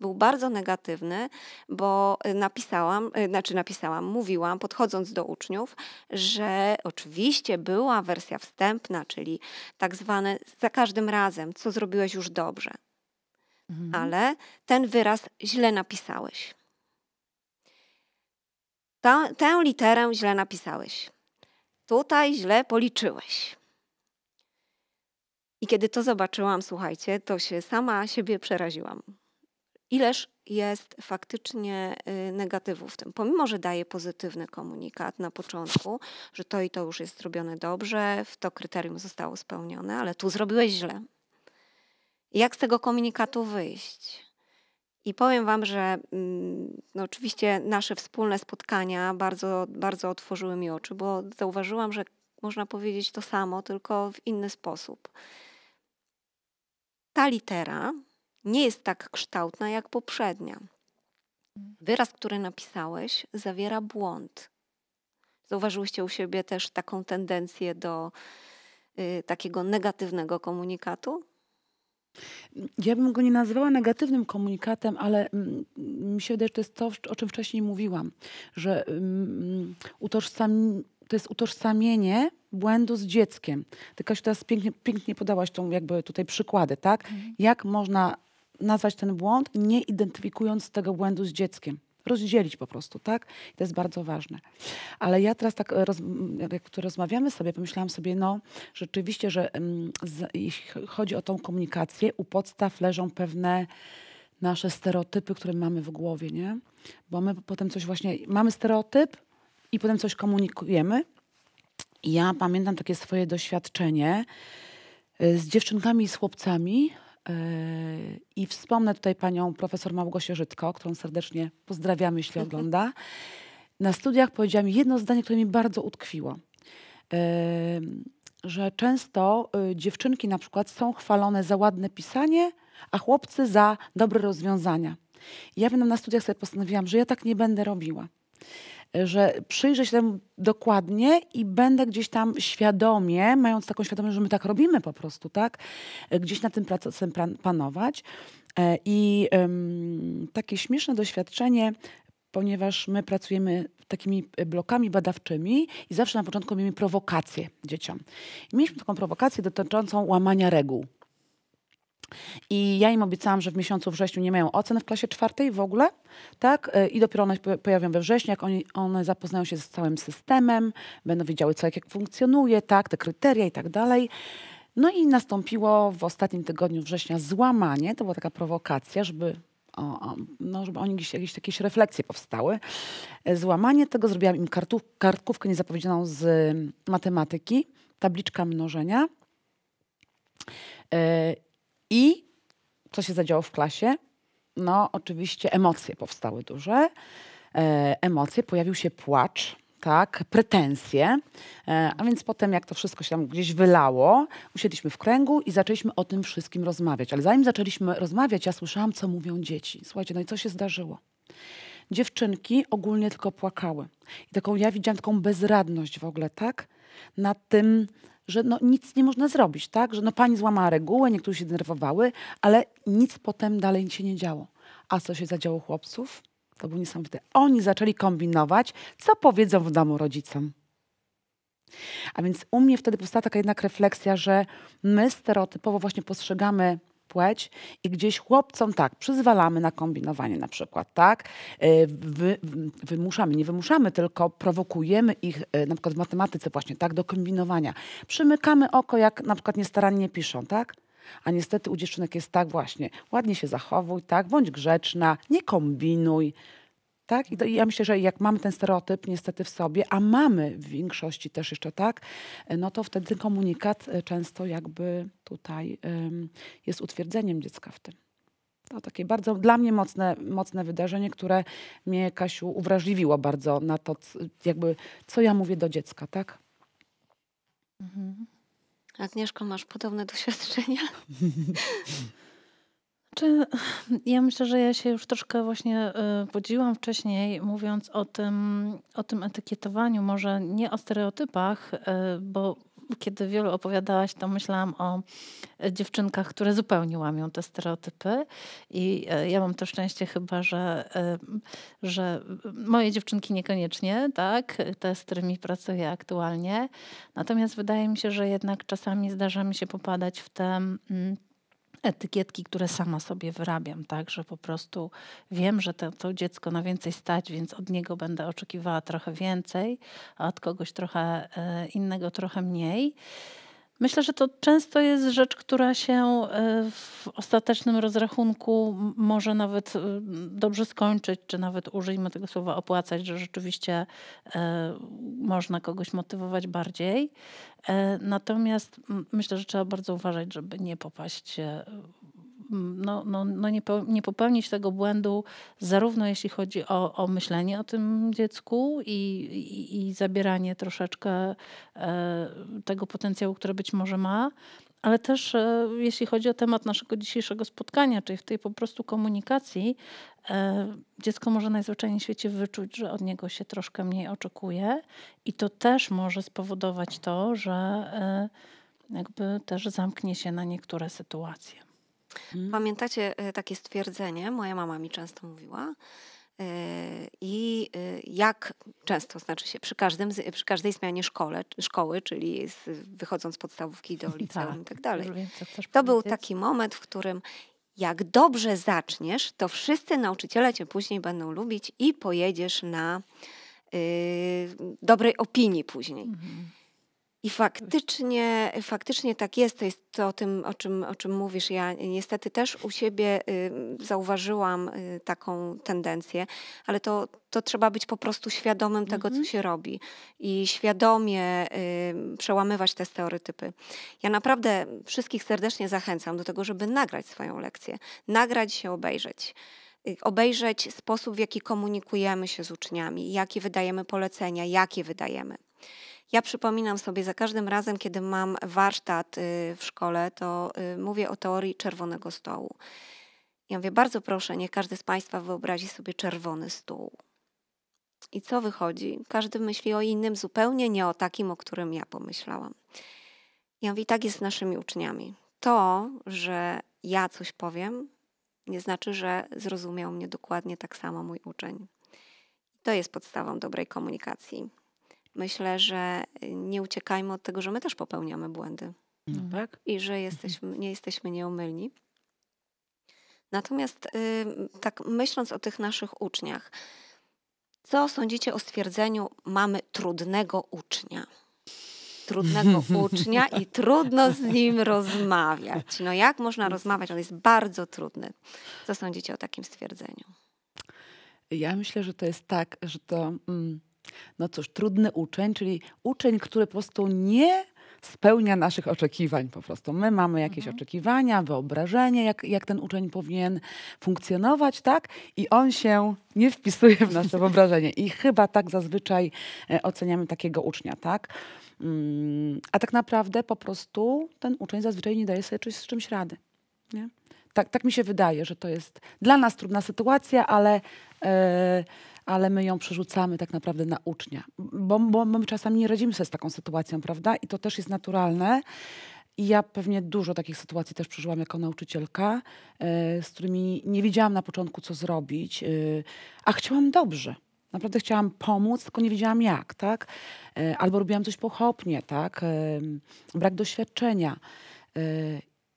Był bardzo negatywny, bo y, napisałam, y, znaczy napisałam, mówiłam, podchodząc do uczniów, że oczywiście była wersja wstępna, czyli tak zwane za każdym razem, co zrobiłeś już dobrze. Mhm. Ale ten wyraz źle napisałeś. Ta, tę literę źle napisałeś tutaj źle policzyłeś. I kiedy to zobaczyłam, słuchajcie, to się sama siebie przeraziłam. Ileż jest faktycznie y, negatywów w tym, pomimo że daje pozytywny komunikat na początku, że to i to już jest zrobione dobrze, w to kryterium zostało spełnione, ale tu zrobiłeś źle. Jak z tego komunikatu wyjść? I powiem Wam, że mm, no oczywiście nasze wspólne spotkania bardzo, bardzo otworzyły mi oczy, bo zauważyłam, że można powiedzieć to samo, tylko w inny sposób. Ta litera nie jest tak kształtna jak poprzednia. Wyraz, który napisałeś, zawiera błąd. Zauważyłyście u siebie też taką tendencję do y, takiego negatywnego komunikatu? Ja bym go nie nazywała negatywnym komunikatem, ale mm, mm, mi się wydaje, że to jest to, o czym wcześniej mówiłam, że um, to jest utożsamienie błędu z dzieckiem. Ty Kasiu teraz pięknie, pięknie podałaś tą jakby tutaj przykłady, tak? Mhm. Jak można nazwać ten błąd, nie identyfikując tego błędu z dzieckiem rozdzielić po prostu, tak? I to jest bardzo ważne. Ale ja teraz tak, e, roz, jak tu rozmawiamy sobie, pomyślałam sobie, no rzeczywiście, że z, jeśli chodzi o tą komunikację, u podstaw leżą pewne nasze stereotypy, które mamy w głowie, nie? Bo my potem coś właśnie, mamy stereotyp i potem coś komunikujemy. I ja pamiętam takie swoje doświadczenie e, z dziewczynkami i z chłopcami, Yy, I wspomnę tutaj panią profesor Małgosię Żytko, którą serdecznie pozdrawiamy, jeśli mhm. ogląda. Na studiach powiedziała mi jedno zdanie, które mi bardzo utkwiło. Yy, że często yy, dziewczynki na przykład są chwalone za ładne pisanie, a chłopcy za dobre rozwiązania. Ja pamiętam na studiach sobie postanowiłam, że ja tak nie będę robiła że przyjrzę się temu dokładnie i będę gdzieś tam świadomie, mając taką świadomość, że my tak robimy po prostu, tak, gdzieś nad tym procesem panować. E, I um, takie śmieszne doświadczenie, ponieważ my pracujemy takimi e, blokami badawczymi i zawsze na początku mieliśmy prowokacje dzieciom. I mieliśmy taką prowokację dotyczącą łamania reguł. I ja im obiecałam, że w miesiącu wrześniu nie mają ocen w klasie czwartej w ogóle, tak? E, I dopiero one się pojawią we wrześniu, jak oni, one zapoznają się z całym systemem, będą wiedziały, co jak, jak funkcjonuje, tak, te kryteria i tak dalej. No i nastąpiło w ostatnim tygodniu września złamanie, to była taka prowokacja, żeby o, no, żeby oni gdzieś jakieś, jakieś refleksje powstały. E, złamanie tego zrobiłam im kartu, kartkówkę niezapowiedzianą z matematyki, tabliczka mnożenia. E, i co się zadziało w klasie? No, oczywiście emocje powstały duże. E, emocje, pojawił się płacz, tak, pretensje. E, a więc potem, jak to wszystko się tam gdzieś wylało, usiedliśmy w kręgu i zaczęliśmy o tym wszystkim rozmawiać. Ale zanim zaczęliśmy rozmawiać, ja słyszałam, co mówią dzieci. Słuchajcie, no i co się zdarzyło? Dziewczynki ogólnie tylko płakały. I taką, ja widziałam taką bezradność w ogóle, tak? Nad tym, że no, nic nie można zrobić, tak? Że no, pani złamała regułę, niektórzy się denerwowały, ale nic potem dalej się nie działo. A co się zadziało chłopców? To było niesamowite. Oni zaczęli kombinować, co powiedzą w domu rodzicom. A więc u mnie wtedy powstała taka jednak refleksja, że my stereotypowo właśnie postrzegamy płeć i gdzieś chłopcom tak, przyzwalamy na kombinowanie na przykład, tak? E, wy, wymuszamy, nie wymuszamy, tylko prowokujemy ich e, na przykład w matematyce właśnie, tak, do kombinowania. Przymykamy oko, jak na przykład niestarannie piszą, tak? A niestety u dziewczynek jest tak właśnie, ładnie się zachowuj, tak, bądź grzeczna, nie kombinuj, tak? I, to, I ja myślę, że jak mamy ten stereotyp niestety w sobie, a mamy w większości też jeszcze tak, e, no to wtedy ten komunikat e, często jakby tutaj jest utwierdzeniem dziecka w tym. To takie bardzo dla mnie mocne, mocne wydarzenie, które mnie Kasiu uwrażliwiło bardzo na to, jakby co ja mówię do dziecka, tak? Mhm. Agnieszko, masz podobne doświadczenia? Czy znaczy, ja myślę, że ja się już troszkę właśnie podziłam y, wcześniej, mówiąc o tym, o tym etykietowaniu, może nie o stereotypach, y, bo kiedy wielu opowiadałaś, to myślałam o e, dziewczynkach, które zupełnie łamią te stereotypy. I e, ja mam to szczęście chyba, że, e, że moje dziewczynki niekoniecznie, tak, te, z którymi pracuję aktualnie. Natomiast wydaje mi się, że jednak czasami zdarza mi się popadać w te. Mm, etykietki, które sama sobie wyrabiam, tak, że po prostu wiem, że to, to, dziecko na więcej stać, więc od niego będę oczekiwała trochę więcej, a od kogoś trochę e, innego trochę mniej. Myślę, że to często jest rzecz, która się e, w ostatecznym rozrachunku może nawet e, dobrze skończyć, czy nawet użyjmy tego słowa opłacać, że rzeczywiście e, można kogoś motywować bardziej. Natomiast myślę, że trzeba bardzo uważać, żeby nie popaść no, no, no nie, po, nie popełnić tego błędu, zarówno jeśli chodzi o, o myślenie o tym dziecku i, i, i zabieranie troszeczkę e, tego potencjału, który być może ma, ale też e, jeśli chodzi o temat naszego dzisiejszego spotkania, czyli w tej po prostu komunikacji, e, dziecko może najzwyczajniej w świecie wyczuć, że od niego się troszkę mniej oczekuje i to też może spowodować to, że jakby też zamknie się na niektóre sytuacje. Mhm. Pamiętacie e, takie stwierdzenie, moja mama mi często mówiła, e, i e, jak często, znaczy się przy, każdym, przy każdej zmianie szkole, szkoły, czyli z, wychodząc z podstawówki do tak, liceum i tak dalej. to był taki moment, w którym jak dobrze zaczniesz, to wszyscy nauczyciele cię później będą lubić i pojedziesz na y, dobrej opinii później. Mhm. I faktycznie, faktycznie tak jest. To jest to o tym, o czym, o czym mówisz. Ja niestety też u siebie y, zauważyłam y, taką tendencję, ale to, to trzeba być po prostu świadomym tego, co mhm. się robi i świadomie y, przełamywać te stereotypy. Ja naprawdę wszystkich serdecznie zachęcam do tego, żeby nagrać swoją lekcję, nagrać się, obejrzeć obejrzeć sposób, w jaki komunikujemy się z uczniami, jakie wydajemy polecenia, jakie wydajemy. Ja przypominam sobie za każdym razem, kiedy mam warsztat y, w szkole, to y, mówię o teorii czerwonego stołu. Ja mówię, bardzo proszę, nie każdy z Państwa wyobrazi sobie czerwony stół. I co wychodzi? Każdy myśli o innym zupełnie, nie o takim, o którym ja pomyślałam. Ja mówię, tak jest z naszymi uczniami. To, że ja coś powiem, nie znaczy, że zrozumiał mnie dokładnie tak samo mój uczeń. To jest podstawą dobrej komunikacji myślę, że y, nie uciekajmy od tego, że my też popełniamy błędy. No mhm. tak? I że jesteśmy, mhm. nie jesteśmy nieomylni. Natomiast y, tak myśląc o tych naszych uczniach, co sądzicie o stwierdzeniu mamy trudnego ucznia? Trudnego ucznia i trudno z nim rozmawiać. No jak można rozmawiać? On jest bardzo trudny. Co sądzicie o takim stwierdzeniu? Ja myślę, że to jest tak, że to. Mm no cóż, trudny uczeń, czyli uczeń, który po prostu nie spełnia naszych oczekiwań po prostu. My mamy jakieś mhm. oczekiwania, wyobrażenie, jak, jak ten uczeń powinien funkcjonować, tak? I on się nie wpisuje w nasze wyobrażenie. I chyba tak zazwyczaj e, oceniamy takiego ucznia, tak? Mm, a tak naprawdę po prostu ten uczeń zazwyczaj nie daje sobie z czymś rady. Nie? Tak, tak mi się wydaje, że to jest dla nas trudna sytuacja, ale, e, ale my ją przerzucamy tak naprawdę na ucznia, bo, bo my czasami nie radzimy sobie z taką sytuacją, prawda? I to też jest naturalne. I ja pewnie dużo takich sytuacji też przeżyłam jako nauczycielka, e, z którymi nie wiedziałam na początku, co zrobić, e, a chciałam dobrze. Naprawdę chciałam pomóc, tylko nie wiedziałam jak, tak? E, albo robiłam coś pochopnie, tak? Brak doświadczenia.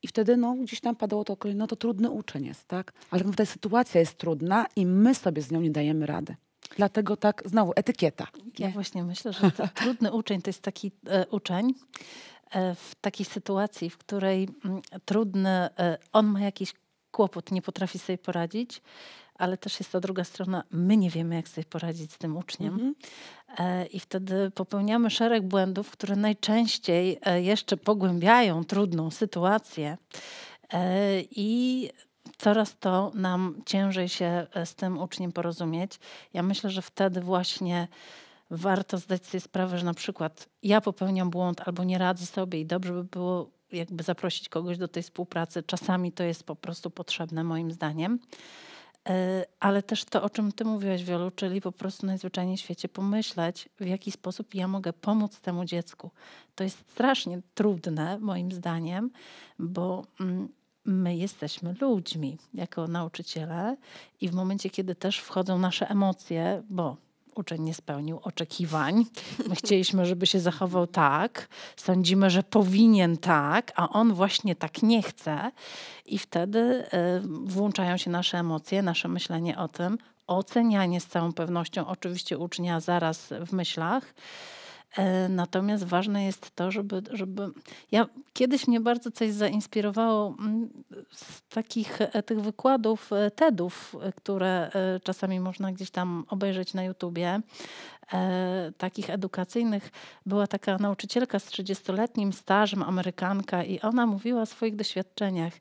I wtedy no, gdzieś tam padało to okoliczne, no to trudny uczeń jest, tak? Ale tutaj sytuacja jest trudna i my sobie z nią nie dajemy rady. Dlatego tak, znowu, etykieta. Ja nie? właśnie myślę, że trudny uczeń to jest taki e, uczeń, e, w takiej sytuacji, w której m, mm, trudny, e, on ma jakiś kłopot, nie potrafi sobie poradzić, ale też jest ta druga strona, my nie wiemy, jak sobie poradzić z tym uczniem. Mhm. E, I wtedy popełniamy szereg błędów, które najczęściej e, jeszcze pogłębiają trudną sytuację. E, I coraz to nam ciężej się z tym uczniem porozumieć. Ja myślę, że wtedy właśnie warto zdać sobie sprawę, że na przykład ja popełniam błąd albo nie radzę sobie i dobrze by było jakby zaprosić kogoś do tej współpracy. Czasami to jest po prostu potrzebne moim zdaniem. E, ale też to, o czym ty mówiłaś, Wiolu, czyli po prostu najzwyczajniej w świecie pomyśleć, w jaki sposób ja mogę pomóc temu dziecku. To jest strasznie trudne, moim zdaniem, bo mm, my jesteśmy ludźmi jako nauczyciele i w momencie, kiedy też wchodzą nasze emocje, bo uczeń nie spełnił oczekiwań. My chcieliśmy, żeby się zachował tak, sądzimy, że powinien tak, a on właśnie tak nie chce. I wtedy y, włączają się nasze emocje, nasze myślenie o tym, ocenianie z całą pewnością, oczywiście ucznia zaraz w myślach E, natomiast ważne jest to, żeby, żeby. Ja kiedyś mnie bardzo coś zainspirowało mm, z takich e, tych wykładów e, TEDów, które czasami można gdzieś tam obejrzeć na YouTubie, takich edukacyjnych. Była taka nauczycielka z 30-letnim stażem, Amerykanka, i ona mówiła o swoich doświadczeniach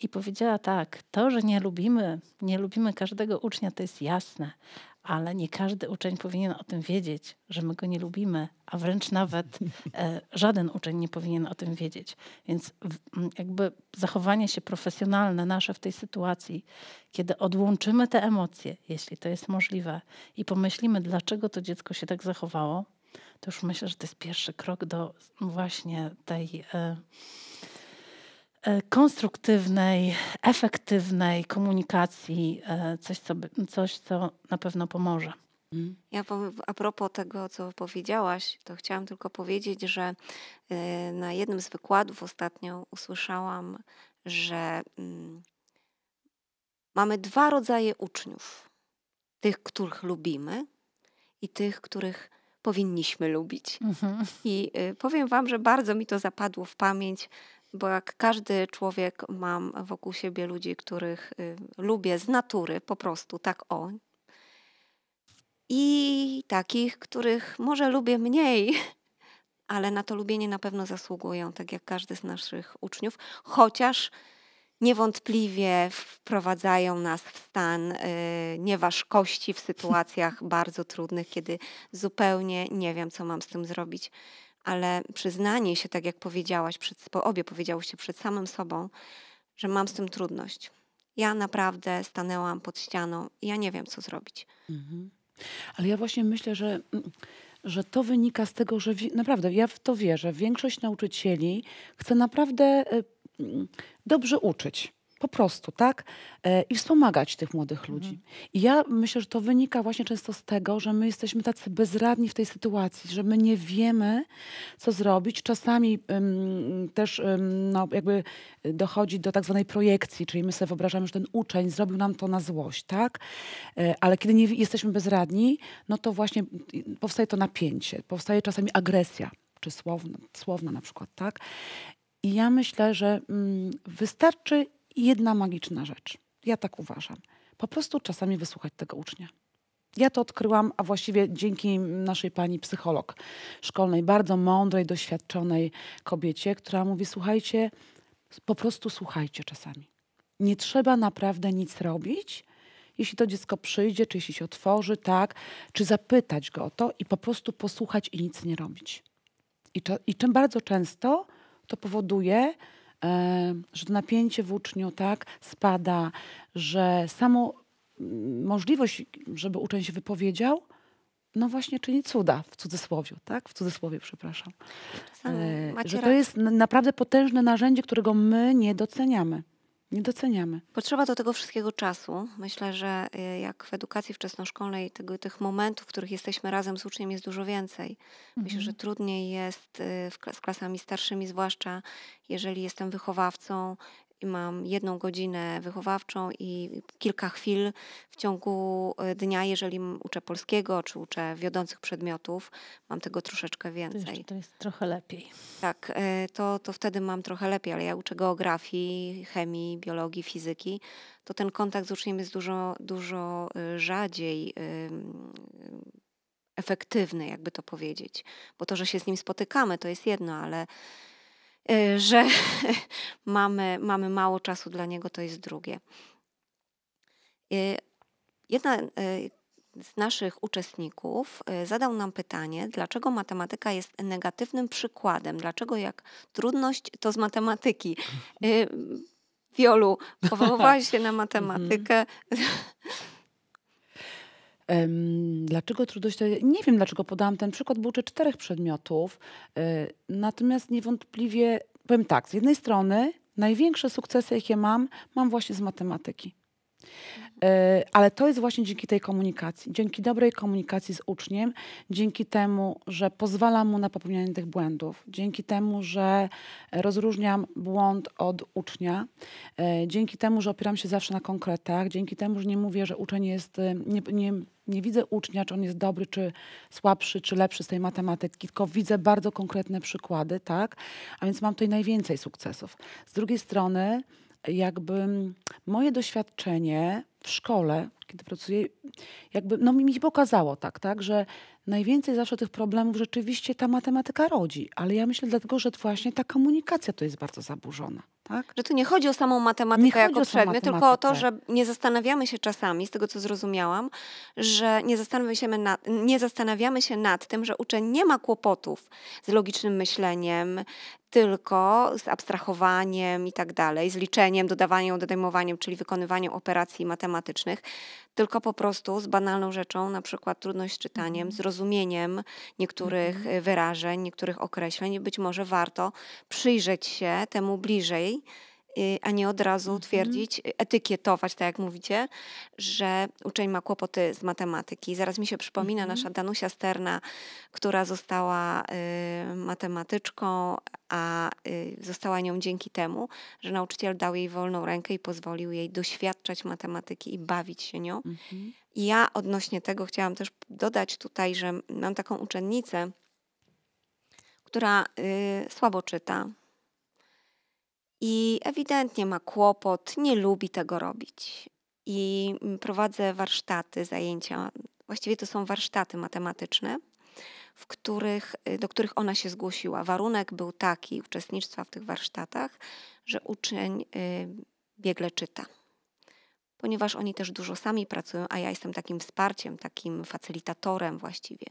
i powiedziała tak: To, że nie lubimy, nie lubimy każdego ucznia, to jest jasne, ale nie każdy uczeń powinien o tym wiedzieć, że my go nie lubimy, a wręcz nawet e, żaden uczeń nie powinien o tym wiedzieć. Więc w, jakby zachowanie się profesjonalne nasze w tej sytuacji, kiedy odłączymy te emocje, jeśli to jest możliwe, i pomyślimy, dlaczego to dziecko się tak zachowało, to już myślę, że to jest pierwszy krok do właśnie tej. E, E, konstruktywnej, efektywnej komunikacji e, coś, co, coś, co na pewno pomoże. Mhm. Ja a propos tego, co powiedziałaś, to chciałam tylko powiedzieć, że e, na jednym z wykładów ostatnio usłyszałam, że mm, mamy dwa rodzaje uczniów. Tych, których lubimy i tych, których powinniśmy lubić. Mhm. I y, powiem Wam, że bardzo mi to zapadło w pamięć, bo jak każdy człowiek mam wokół siebie ludzi, których y, lubię z natury, po prostu tak o. I takich, których może lubię mniej, ale na to lubienie na pewno zasługują, tak jak każdy z naszych uczniów, chociaż niewątpliwie wprowadzają nas w stan y, nieważkości w sytuacjach bardzo trudnych, kiedy zupełnie nie wiem, co mam z tym zrobić ale przyznanie się, tak jak powiedziałaś, przed, bo obie powiedziałyście przed samym sobą, że mam z tym trudność. Ja naprawdę stanęłam pod ścianą i ja nie wiem, co zrobić. Mhm. Ale ja właśnie myślę, że, że to wynika z tego, że naprawdę ja w to wierzę. Większość nauczycieli chce naprawdę y, mm, dobrze uczyć. Po prostu, tak? E, I wspomagać tych młodych ludzi. Mhm. I ja myślę, że to wynika właśnie często z tego, że my jesteśmy tacy bezradni w tej sytuacji, że my nie wiemy, co zrobić. Czasami um, też um, no, jakby dochodzi do tak zwanej projekcji, czyli my sobie wyobrażamy, że ten uczeń zrobił nam to na złość, tak? E, ale kiedy nie jesteśmy bezradni, no to właśnie powstaje to napięcie, powstaje czasami agresja, czy słowna, słowna na przykład, tak? I ja myślę, że mm, wystarczy jedna magiczna rzecz. Ja tak uważam. Po prostu czasami wysłuchać tego ucznia. Ja to odkryłam, a właściwie dzięki naszej pani psycholog szkolnej, bardzo mądrej, doświadczonej kobiecie, która mówi: Słuchajcie, po prostu słuchajcie czasami. Nie trzeba naprawdę nic robić. Jeśli to dziecko przyjdzie, czy jeśli się otworzy, tak, czy zapytać go o to i po prostu posłuchać i nic nie robić. I, i czym bardzo często to powoduje, E, że to napięcie w uczniu tak spada, że samo możliwość, żeby uczeń się wypowiedział, no właśnie czyni cuda, w cudzysłowie, tak? W cudzysłowie, przepraszam. E, że to jest naprawdę potężne narzędzie, którego my nie doceniamy. Nie doceniamy. Potrzeba do tego wszystkiego czasu. Myślę, że e, jak w edukacji wczesnoszkolnej tego, tych momentów, w których jesteśmy razem z uczniem jest dużo więcej. Myślę, że mhm. trudniej jest e, z klasami starszymi, zwłaszcza jeżeli jestem wychowawcą i mam jedną godzinę wychowawczą i kilka chwil w ciągu e, dnia, jeżeli uczę polskiego czy uczę wiodących przedmiotów, mam tego troszeczkę więcej. Jeszcze to jest trochę lepiej. Tak, e, to, to wtedy mam trochę lepiej, ale ja uczę geografii, chemii, biologii, fizyki, to ten kontakt z uczniem jest dużo, dużo e, rzadziej efektywny, jakby to powiedzieć. Bo to, że się z nim spotykamy, to jest jedno, ale Y, że mamy, mamy mało czasu dla niego, to jest drugie. Y, jedna y, z naszych uczestników zadał nam pytanie, dlaczego matematyka jest negatywnym przykładem, dlaczego jak trudność to z matematyki. Wiolu, powołałaś się na mhm. matematykę. Dlaczego trudność? Nie wiem, dlaczego podałam ten przykład, bo uczę czterech przedmiotów. Y, natomiast niewątpliwie powiem tak, z jednej strony największe sukcesy, jakie mam, mam właśnie z matematyki. E, ale to jest właśnie dzięki tej komunikacji, dzięki dobrej komunikacji z uczniem, dzięki temu, że pozwalam mu na popełnianie tych błędów, dzięki temu, że rozróżniam błąd od ucznia, e, dzięki temu, że opieram się zawsze na konkretach, dzięki temu, że nie mówię, że uczeń jest, e, nie, nie, nie widzę ucznia, czy on jest dobry, czy słabszy, czy lepszy z tej matematyki, tylko widzę bardzo konkretne przykłady, tak? A więc mam tutaj najwięcej sukcesów. Z drugiej strony jakby moje doświadczenie w szkole, kiedy pracuję, jakby no mi pokazało tak, tak, że najwięcej zawsze tych problemów rzeczywiście ta matematyka rodzi, ale ja myślę dlatego, że właśnie ta komunikacja to jest bardzo zaburzona. Tak? Że tu nie chodzi o samą matematykę nie jako przedmiot, tylko o to, że nie zastanawiamy się czasami, z tego co zrozumiałam, że nie zastanawiamy się, nad, nie zastanawiamy się nad tym, że uczeń nie ma kłopotów z logicznym myśleniem, tylko z abstrahowaniem i tak dalej, z liczeniem, dodawaniem, odejmowaniem, czyli wykonywaniem operacji matematycznych, tylko po prostu z banalną rzeczą, na przykład trudność z czytaniem, mhm. zrozumieniem niektórych mhm. wyrażeń, niektórych określeń. Być może warto przyjrzeć się temu bliżej Y, a nie od razu mhm. twierdzić, y, etykietować, tak jak mówicie, że uczeń ma kłopoty z matematyki. Zaraz mi się przypomina mhm. nasza Danusia Sterna, która została y, matematyczką, a została nią dzięki temu, że nauczyciel dał jej wolną rękę i pozwolił jej doświadczać matematyki i bawić się nią. Mhm. Ja odnośnie tego chciałam też dodać tutaj, że mam taką uczennicę, która słabo czyta, i ewidentnie ma kłopot, nie lubi tego robić. I mm, prowadzę warsztaty, zajęcia, właściwie to są warsztaty matematyczne, w których, y, do których ona się zgłosiła. Warunek był taki uczestnictwa w tych warsztatach, że uczeń y, biegle czyta. Ponieważ oni też dużo sami pracują, a ja jestem takim wsparciem, takim facylitatorem właściwie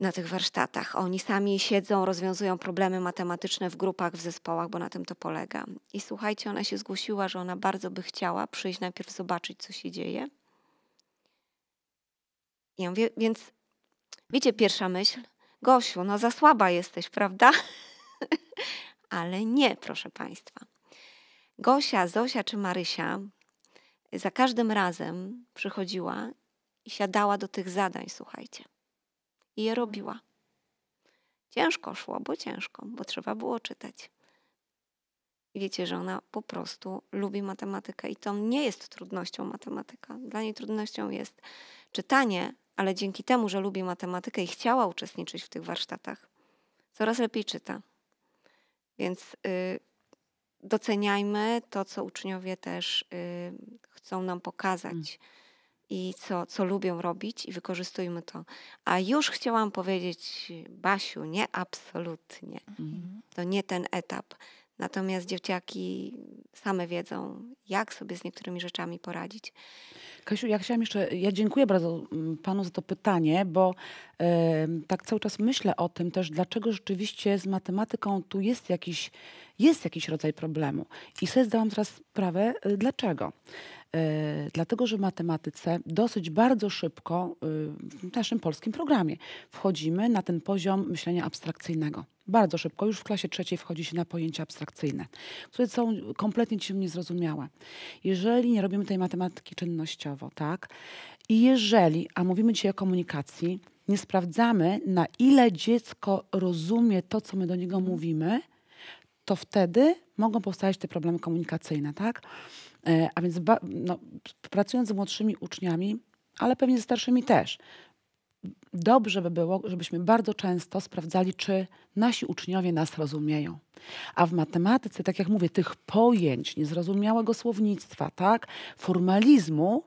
na tych warsztatach. Oni sami siedzą, rozwiązują problemy matematyczne w grupach, w zespołach, bo na tym to polega. I słuchajcie, ona się zgłosiła, że ona bardzo by chciała przyjść, najpierw zobaczyć, co się dzieje. I ja mówię, więc wiecie, pierwsza myśl, Gosiu, no za słaba jesteś, prawda? Ale nie, proszę Państwa. Gosia, Zosia czy Marysia za każdym razem przychodziła i siadała do tych zadań, słuchajcie i je robiła. Ciężko szło, bo ciężko, bo trzeba było czytać. I wiecie, że ona po prostu lubi matematykę i to nie jest trudnością matematyka. Dla niej trudnością jest czytanie, ale dzięki temu, że lubi matematykę i chciała uczestniczyć w tych warsztatach, coraz lepiej czyta. Więc yy, doceniajmy to, co uczniowie też yy, chcą nam pokazać. Mm i co, co lubią robić i wykorzystujmy to. A już chciałam powiedzieć, Basiu, nie, absolutnie. Mhm. To nie ten etap. Natomiast dzieciaki same wiedzą, jak sobie z niektórymi rzeczami poradzić. Kasiu, ja chciałam jeszcze, ja dziękuję bardzo mm, panu za to pytanie, bo tak cały czas myślę o tym też, dlaczego rzeczywiście z matematyką tu jest jakiś, jest jakiś rodzaj problemu. I sobie zdałam teraz sprawę, y, dlaczego. E, dlatego że w matematyce dosyć bardzo szybko y, w naszym polskim programie wchodzimy na ten poziom myślenia abstrakcyjnego. Bardzo szybko, już w klasie trzeciej wchodzi się na pojęcia abstrakcyjne, które są kompletnie ci niezrozumiałe. Jeżeli nie robimy tej matematyki czynnościowo, tak? I jeżeli, a mówimy dzisiaj o komunikacji, nie sprawdzamy, na ile dziecko rozumie to, co my do niego mówimy, to wtedy mogą powstać te problemy komunikacyjne, tak? E, a więc no, pracując z młodszymi uczniami, ale pewnie ze starszymi też, dobrze by było, żebyśmy bardzo często sprawdzali, czy nasi uczniowie nas rozumieją. A w matematyce, tak jak mówię, tych pojęć, niezrozumiałego słownictwa, tak, formalizmu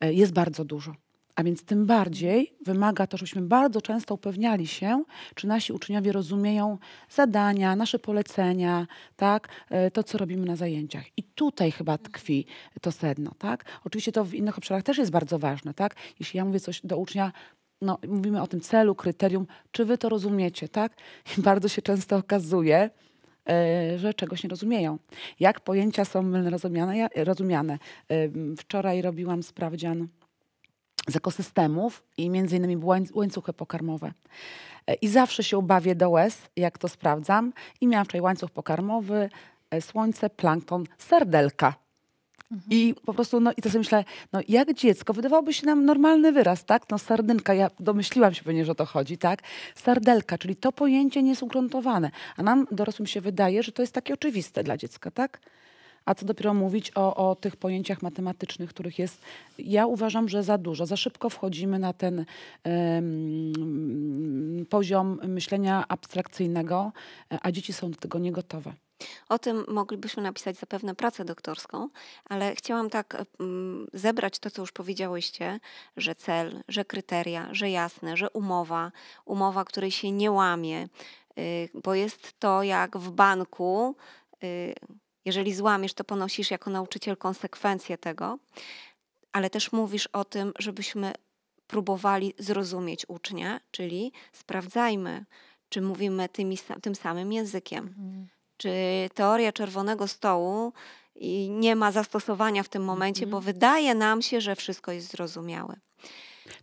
e, jest bardzo dużo. A więc tym bardziej wymaga to, żebyśmy bardzo często upewniali się, czy nasi uczniowie rozumieją zadania, nasze polecenia, tak? E, to, co robimy na zajęciach. I tutaj chyba tkwi to sedno. Tak? Oczywiście to w innych obszarach też jest bardzo ważne. Tak? Jeśli ja mówię coś do ucznia, no, mówimy o tym celu, kryterium, czy wy to rozumiecie, tak? I bardzo się często okazuje, Yy, że czegoś nie rozumieją. Jak pojęcia są mylne rozumiane? Ja, rozumiane. Yy, wczoraj robiłam sprawdzian z ekosystemów i między innymi łańcuchy pokarmowe. E, I zawsze się ubawię do łez, jak to sprawdzam. I miałam wczoraj łańcuch pokarmowy, e, słońce, plankton, serdelka. Mhm. I po prostu, no i to sobie myślę, no jak dziecko, wydawałoby się nam normalny wyraz, tak? No sardynka, ja domyśliłam się pewnie, że o to chodzi, tak? Sardelka, czyli to pojęcie nie jest ugruntowane, a nam dorosłym się wydaje, że to jest takie oczywiste dla dziecka, tak? a co dopiero mówić o, o tych pojęciach matematycznych, których jest, ja uważam, że za dużo. Za szybko wchodzimy na ten um, poziom myślenia abstrakcyjnego, a dzieci są do tego niegotowe. O tym moglibyśmy napisać zapewne pracę doktorską, ale chciałam tak zebrać to, co już powiedziałyście, że cel, że kryteria, że jasne, że umowa, umowa, której się nie łamie, y, bo jest to jak w banku y, jeżeli złamiesz, to ponosisz jako nauczyciel konsekwencje tego, ale też mówisz o tym, żebyśmy próbowali zrozumieć ucznia, czyli sprawdzajmy, czy mówimy tymi, tym samym językiem. Mhm. Czy teoria czerwonego stołu nie ma zastosowania w tym momencie, bo mhm. wydaje nam się, że wszystko jest zrozumiałe.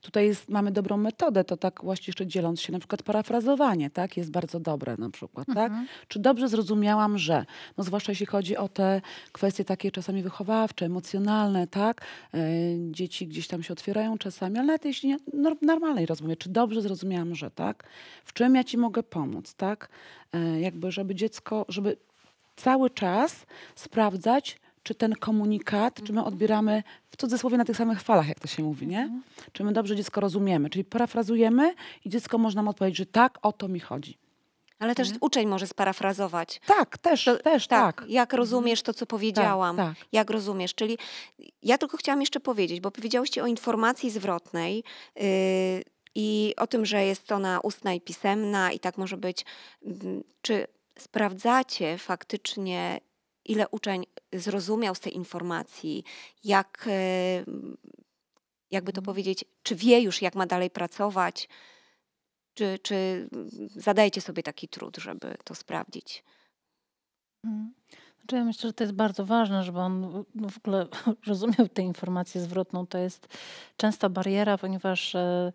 Tutaj jest, mamy dobrą metodę, to tak właśnie jeszcze dzieląc się, na przykład parafrazowanie, tak, jest bardzo dobre na przykład, tak? mhm. tak? Czy dobrze zrozumiałam, że, no zwłaszcza jeśli chodzi o te kwestie takie czasami wychowawcze, emocjonalne, tak? E, dzieci gdzieś tam się otwierają czasami, ale nawet jeśli nie, no, normalnej rozmowie, czy dobrze zrozumiałam, że, tak? W czym ja ci mogę pomóc, tak? E, jakby, żeby dziecko, żeby cały czas sprawdzać, czy ten komunikat, czy my odbieramy w cudzysłowie na tych samych falach, jak to się mówi, nie? Czy my dobrze dziecko rozumiemy? Czyli parafrazujemy i dziecko może nam odpowiedzieć, że tak, o to mi chodzi. Ale też uczeń może sparafrazować. Tak, też, to, też tak, tak, Jak rozumiesz to, co mhm. powiedziałam? Tak, tak. Jak rozumiesz? Czyli ja tylko chciałam jeszcze powiedzieć, bo powiedziałeś o informacji zwrotnej. Yy, i o tym, że jest ona ustna i pisemna, i tak może być. Mm, czy sprawdzacie faktycznie ile uczeń zrozumiał z tej informacji, jak, e, jakby to mhm. powiedzieć, czy wie już, jak ma dalej pracować, czy, czy zadajecie sobie taki trud, żeby to sprawdzić. Mhm. Znaczy ja myślę, że to jest bardzo ważne, żeby on w no ogóle rozumiał tę informację zwrotną. To jest częsta bariera, ponieważ. Yy,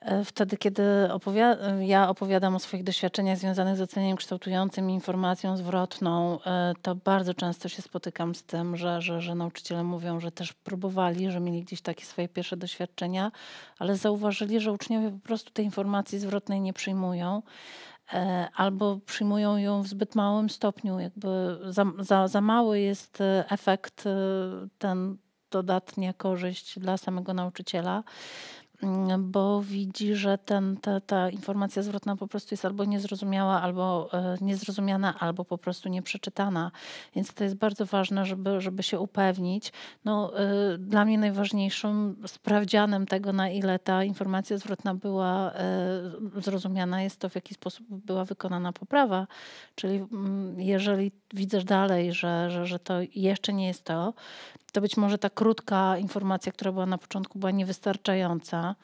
E, wtedy, kiedy ja opowiadam o swoich doświadczeniach związanych z oceniem kształtującym i informacją zwrotną, e, to bardzo często się spotykam z tym, że, że, że nauczyciele mówią, że też próbowali, że mieli gdzieś takie swoje pierwsze doświadczenia, ale zauważyli, że uczniowie po prostu tej informacji zwrotnej nie przyjmują e, albo przyjmują ją w zbyt małym stopniu. Jakby za, za, za mały jest efekt, ten dodatnia korzyść dla samego nauczyciela. Mm, bo widzi, że ten, ta, ta informacja zwrotna po prostu jest albo niezrozumiała, albo e, niezrozumiana, albo po prostu nieprzeczytana. Więc to jest bardzo ważne, żeby, żeby się upewnić. No, e, dla mnie najważniejszym sprawdzianem tego, na ile ta informacja zwrotna była e, zrozumiana, jest to, w jaki sposób była wykonana poprawa. Czyli mm, jeżeli widzę dalej, że, że, że to jeszcze nie jest to, to być może ta krótka informacja, która była na początku, była niewystarczająca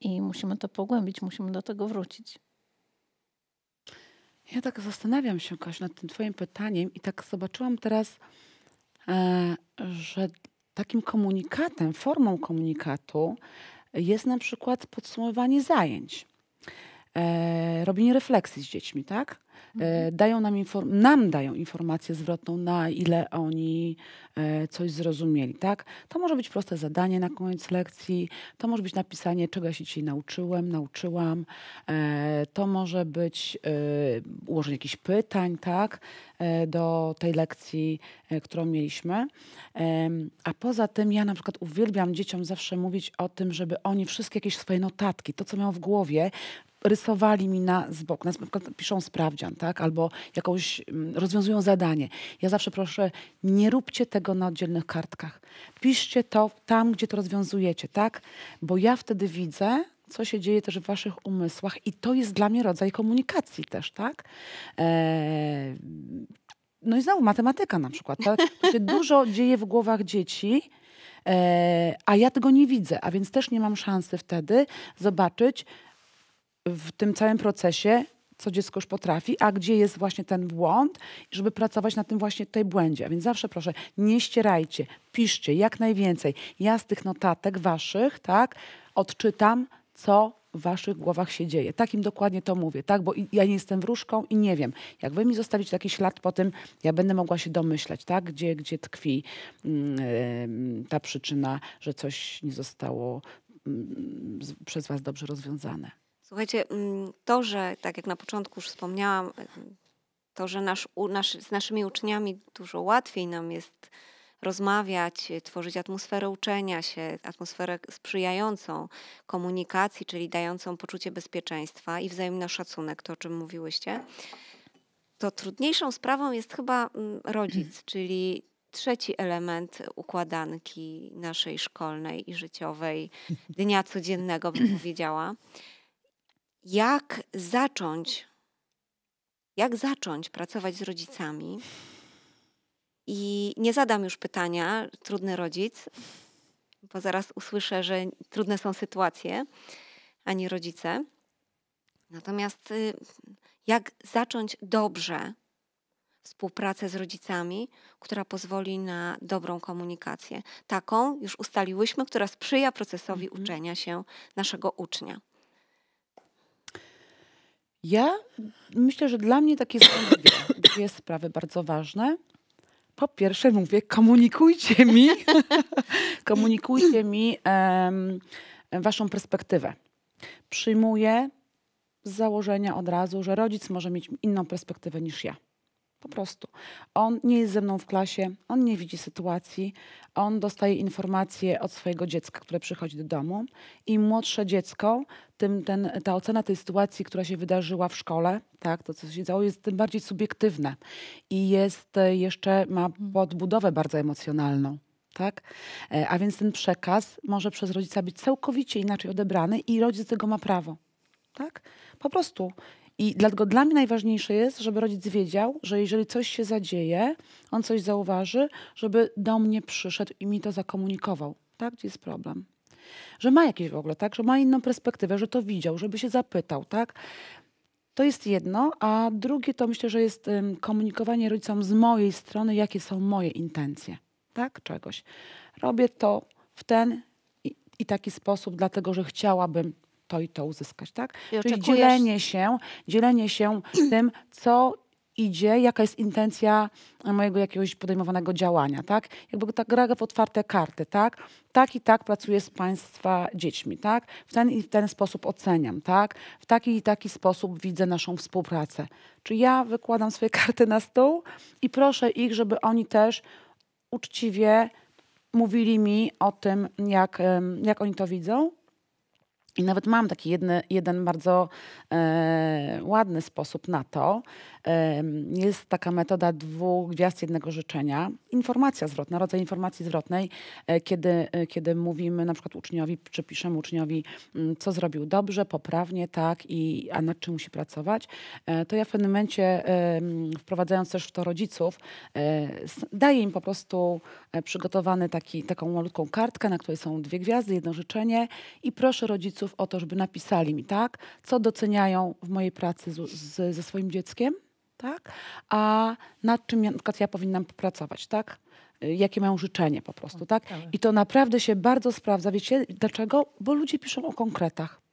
i musimy to pogłębić, musimy do tego wrócić. Ja tak zastanawiam się, Kaś, nad tym Twoim pytaniem i tak zobaczyłam teraz, e, że takim komunikatem, formą komunikatu jest na przykład podsumowanie zajęć, e, robienie refleksji z dziećmi, tak? Mhm. E, dają nam, nam dają informację zwrotną, na ile oni e, coś zrozumieli. Tak? To może być proste zadanie na koniec lekcji, to może być napisanie, czego ja się dzisiaj nauczyłem, nauczyłam, e, to może być ułożenie jakichś pytań tak? do tej lekcji, którą mieliśmy. A poza tym ja na przykład uwielbiam dzieciom zawsze mówić o tym, żeby oni wszystkie jakieś swoje notatki, to co miał w głowie, rysowali mi na z boku. Na przykład piszą sprawdzian, tak? Albo jakąś mm, rozwiązują zadanie. Ja zawsze proszę, nie róbcie tego na oddzielnych kartkach. Piszcie to tam, gdzie to rozwiązujecie, tak? Bo ja wtedy widzę, co się dzieje też w waszych umysłach i to jest dla mnie rodzaj komunikacji też, tak? Eee, no i znowu matematyka na przykład. Tak? To się dużo dzieje w głowach dzieci, eee, a ja tego nie widzę, a więc też nie mam szansy wtedy zobaczyć, w tym całym procesie, co dziecko już potrafi, a gdzie jest właśnie ten błąd, żeby pracować na tym właśnie tej błędzie. A więc zawsze proszę, nie ścierajcie, piszcie jak najwięcej. Ja z tych notatek waszych, tak, odczytam, co w waszych głowach się dzieje. Takim dokładnie to mówię, tak? Bo ja nie jestem wróżką i nie wiem. Jak wy mi zostawicie taki ślad po tym, ja będę mogła się domyślać, tak? Gdzie, gdzie tkwi yy, ta przyczyna, że coś nie zostało yy, przez was dobrze rozwiązane. Słuchajcie, mm, to, że tak jak na początku już wspomniałam, mm, to, że nasz, nasz, z naszymi uczniami dużo łatwiej nam jest rozmawiać, y, tworzyć atmosferę uczenia się, atmosferę sprzyjającą komunikacji, czyli dającą poczucie bezpieczeństwa i wzajemny szacunek, to o czym mówiłyście, to trudniejszą sprawą jest chyba mm, rodzic, czyli trzeci element układanki naszej szkolnej i życiowej, dnia codziennego, bym powiedziała jak zacząć, jak zacząć pracować z rodzicami. I nie zadam już pytania, trudny rodzic, bo zaraz usłyszę, że trudne są sytuacje, ani rodzice. Natomiast y, jak zacząć dobrze współpracę z rodzicami, która pozwoli na dobrą komunikację. Taką już ustaliłyśmy, która sprzyja procesowi mm -hmm. uczenia się naszego ucznia. Ja myślę, że dla mnie takie są dwie, dwie sprawy bardzo ważne. Po pierwsze mówię, komunikujcie mi, komunikujcie mi um, waszą perspektywę. Przyjmuję z założenia od razu, że rodzic może mieć inną perspektywę niż ja. Po prostu. On nie jest ze mną w klasie, on nie widzi sytuacji, on dostaje informacje od swojego dziecka, które przychodzi do domu. Im młodsze dziecko, tym ten, ta ocena tej sytuacji, która się wydarzyła w szkole, tak, to co się działo, jest tym bardziej subiektywne i jest e, jeszcze, ma mhm. podbudowę bardzo emocjonalną. Tak? E, a więc ten przekaz może przez rodzica być całkowicie inaczej odebrany i rodzic tego ma prawo. Tak? Po prostu i dlatego dla mnie najważniejsze jest, żeby rodzic wiedział, że jeżeli coś się zadzieje, on coś zauważy, żeby do mnie przyszedł i mi to zakomunikował. Tak, gdzie jest problem. Że ma jakieś w ogóle, tak, że ma inną perspektywę, że to widział, żeby się zapytał, tak. To jest jedno, a drugie to myślę, że jest um, komunikowanie rodzicom z mojej strony, jakie są moje intencje, tak, czegoś. Robię to w ten i, i taki sposób, dlatego że chciałabym to i to uzyskać, tak? I Czyli dzielenie się, dzielenie się tym, co idzie, jaka jest intencja mojego jakiegoś podejmowanego działania, tak? Jakby tak gra w otwarte karty, tak? Tak i tak pracuję z Państwa dziećmi, tak? W ten i w ten sposób oceniam, tak? W taki i taki sposób widzę naszą współpracę. Czy ja wykładam swoje karty na stół i proszę ich, żeby oni też uczciwie mówili mi o tym, jak, jak oni to widzą, i nawet mam taki jedny, jeden bardzo e, ładny sposób na to. E, jest taka metoda dwóch gwiazd jednego życzenia. Informacja zwrotna, rodzaj informacji zwrotnej, e, kiedy, e, kiedy mówimy na przykład uczniowi, czy piszemy uczniowi, mm, co zrobił dobrze, poprawnie, tak, i, a nad czym musi pracować. E, to ja w pewnym momencie, wprowadzając też w to rodziców, e, daję im po prostu przygotowany taki, taką malutką kartkę, na której są dwie gwiazdy, jedno życzenie i proszę rodziców, rodziców o to, żeby napisali mi, tak, co doceniają w mojej pracy z, z, ze swoim dzieckiem, tak, a nad czym ja, na przykład ja powinnam popracować, tak, y, jakie mają życzenie po prostu, tak? I to naprawdę się bardzo sprawdza. Wiecie dlaczego? Bo ludzie piszą o konkretach.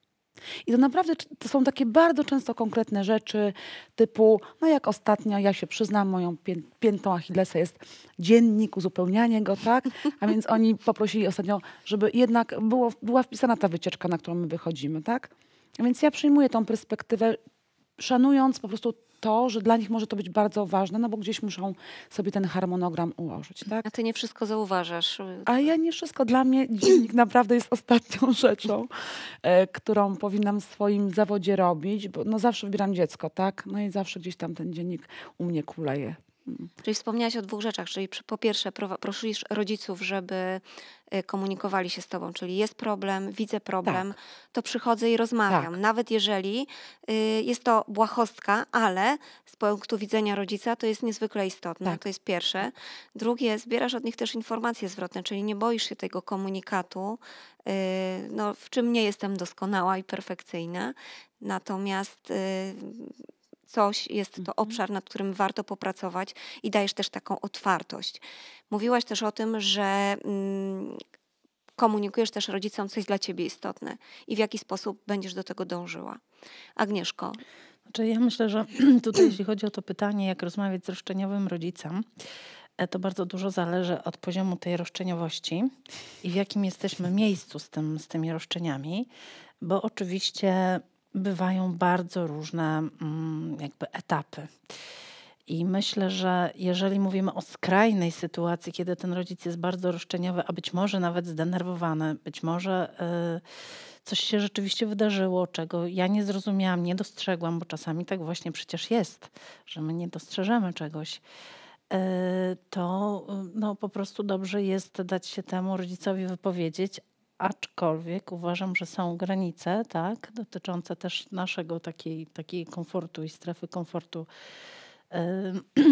I to naprawdę to są takie bardzo często konkretne rzeczy, typu, no jak ostatnio, ja się przyznam, moją piętą Achillesa jest dziennik, uzupełnianie go, tak? A więc oni poprosili ostatnio, żeby jednak było, była wpisana ta wycieczka, na którą my wychodzimy, tak? A więc ja przyjmuję tą perspektywę, szanując po prostu to, że dla nich może to być bardzo ważne, no bo gdzieś muszą sobie ten harmonogram ułożyć. Tak? A ty nie wszystko zauważasz. A ja nie wszystko. Dla mnie dziennik naprawdę jest ostatnią rzeczą, e, którą powinnam w swoim zawodzie robić, bo no zawsze wybieram dziecko, tak? No i zawsze gdzieś tam ten dziennik u mnie kuleje. Czyli wspomniałaś o dwóch rzeczach, czyli po pierwsze prosisz rodziców, żeby y, komunikowali się z tobą, czyli jest problem, widzę problem, tak. to przychodzę i rozmawiam. Tak. Nawet jeżeli y, jest to błahostka, ale z punktu widzenia rodzica to jest niezwykle istotne. Tak. To jest pierwsze. Drugie, zbierasz od nich też informacje zwrotne, czyli nie boisz się tego komunikatu, y, no, w czym nie jestem doskonała i perfekcyjna. Natomiast coś jest to mhm. obszar, nad którym warto popracować i dajesz też taką otwartość. Mówiłaś też o tym, że mm, komunikujesz też rodzicom, coś dla ciebie istotne i w jaki sposób będziesz do tego dążyła. Agnieszko. Znaczy, ja myślę, że tutaj, jeśli chodzi o to pytanie, jak rozmawiać z roszczeniowym rodzicem, e, to bardzo dużo zależy od poziomu tej roszczeniowości i w jakim jesteśmy miejscu z, tym, z tymi roszczeniami, bo oczywiście bywają bardzo różne mm, jakby etapy. I myślę, że jeżeli mówimy o skrajnej sytuacji, kiedy ten rodzic jest bardzo roszczeniowy, a być może nawet zdenerwowany, być może y, coś się rzeczywiście wydarzyło, czego ja nie zrozumiałam, nie dostrzegłam, bo czasami tak właśnie przecież jest, że my nie dostrzeżemy czegoś, y, to y, no, po prostu dobrze jest dać się temu rodzicowi wypowiedzieć, aczkolwiek uważam, że są granice, tak, dotyczące też naszego takiej, takiej komfortu i strefy komfortu.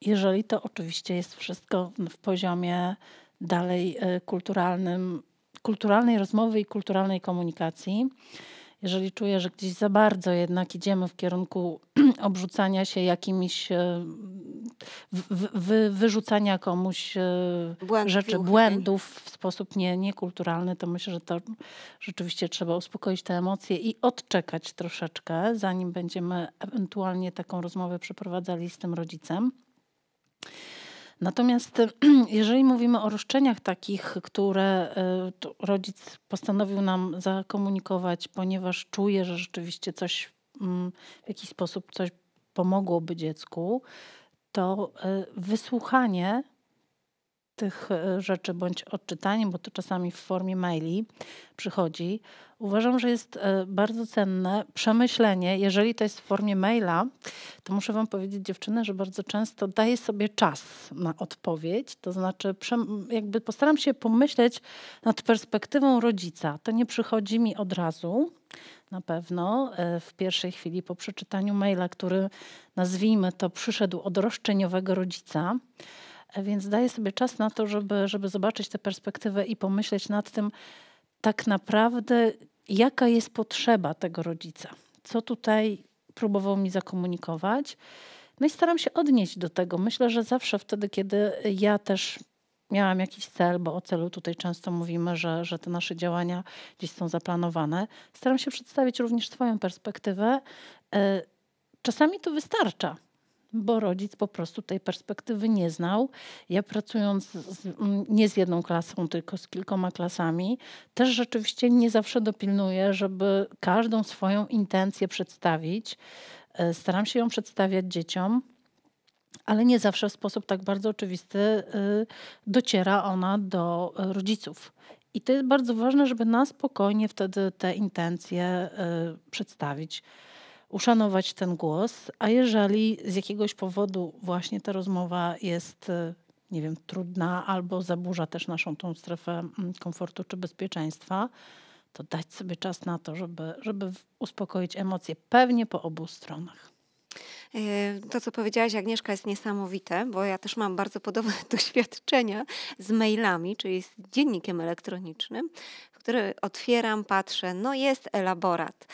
Jeżeli to oczywiście jest wszystko w poziomie dalej e, kulturalnym, kulturalnej rozmowy i kulturalnej komunikacji jeżeli czuję, że gdzieś za bardzo jednak idziemy w kierunku obrzucania się jakimiś, wy, e, wy, wyrzucania komuś e, rzeczy, błędów w sposób nie, niekulturalny, to myślę, że to rzeczywiście trzeba uspokoić te emocje i odczekać troszeczkę, zanim będziemy ewentualnie taką rozmowę przeprowadzali z tym rodzicem. Natomiast jeżeli mówimy o roszczeniach takich, które e, rodzic postanowił nam zakomunikować, ponieważ czuje, że rzeczywiście coś mm, w jakiś sposób coś pomogłoby dziecku, to e, wysłuchanie tych e, rzeczy bądź odczytanie, bo to czasami w formie maili przychodzi, uważam, że jest e, bardzo cenne przemyślenie. Jeżeli to jest w formie maila, to muszę Wam powiedzieć, dziewczyny, że bardzo często daję sobie czas na odpowiedź. To znaczy, jakby postaram się pomyśleć nad perspektywą rodzica. To nie przychodzi mi od razu. Na pewno e, w pierwszej chwili po przeczytaniu maila, który nazwijmy to przyszedł od roszczeniowego rodzica, E, więc daję sobie czas na to, żeby, żeby zobaczyć tę perspektywę i pomyśleć nad tym, tak naprawdę, jaka jest potrzeba tego rodzica. Co tutaj próbował mi zakomunikować. No i staram się odnieść do tego. Myślę, że zawsze wtedy, kiedy ja też miałam jakiś cel, bo o celu tutaj często mówimy, że, że te nasze działania gdzieś są zaplanowane, staram się przedstawić również swoją perspektywę. E, czasami to wystarcza bo rodzic po prostu tej perspektywy nie znał. Ja pracując z, nie z jedną klasą, tylko z kilkoma klasami, też rzeczywiście nie zawsze dopilnuję, żeby każdą swoją intencję przedstawić. E, staram się ją przedstawiać dzieciom, ale nie zawsze w sposób tak bardzo oczywisty y, dociera ona do e, rodziców. I to jest bardzo ważne, żeby na spokojnie wtedy te intencje y, przedstawić uszanować ten głos, a jeżeli z jakiegoś powodu właśnie ta rozmowa jest, e, nie wiem, trudna albo zaburza też naszą tą strefę mm, komfortu czy bezpieczeństwa, to dać sobie czas na to, żeby, żeby uspokoić emocje, pewnie po obu stronach. E, to, co powiedziałaś, Agnieszka, jest niesamowite, bo ja też mam bardzo podobne doświadczenia z mailami, czyli z dziennikiem elektronicznym, który otwieram, patrzę, no jest elaborat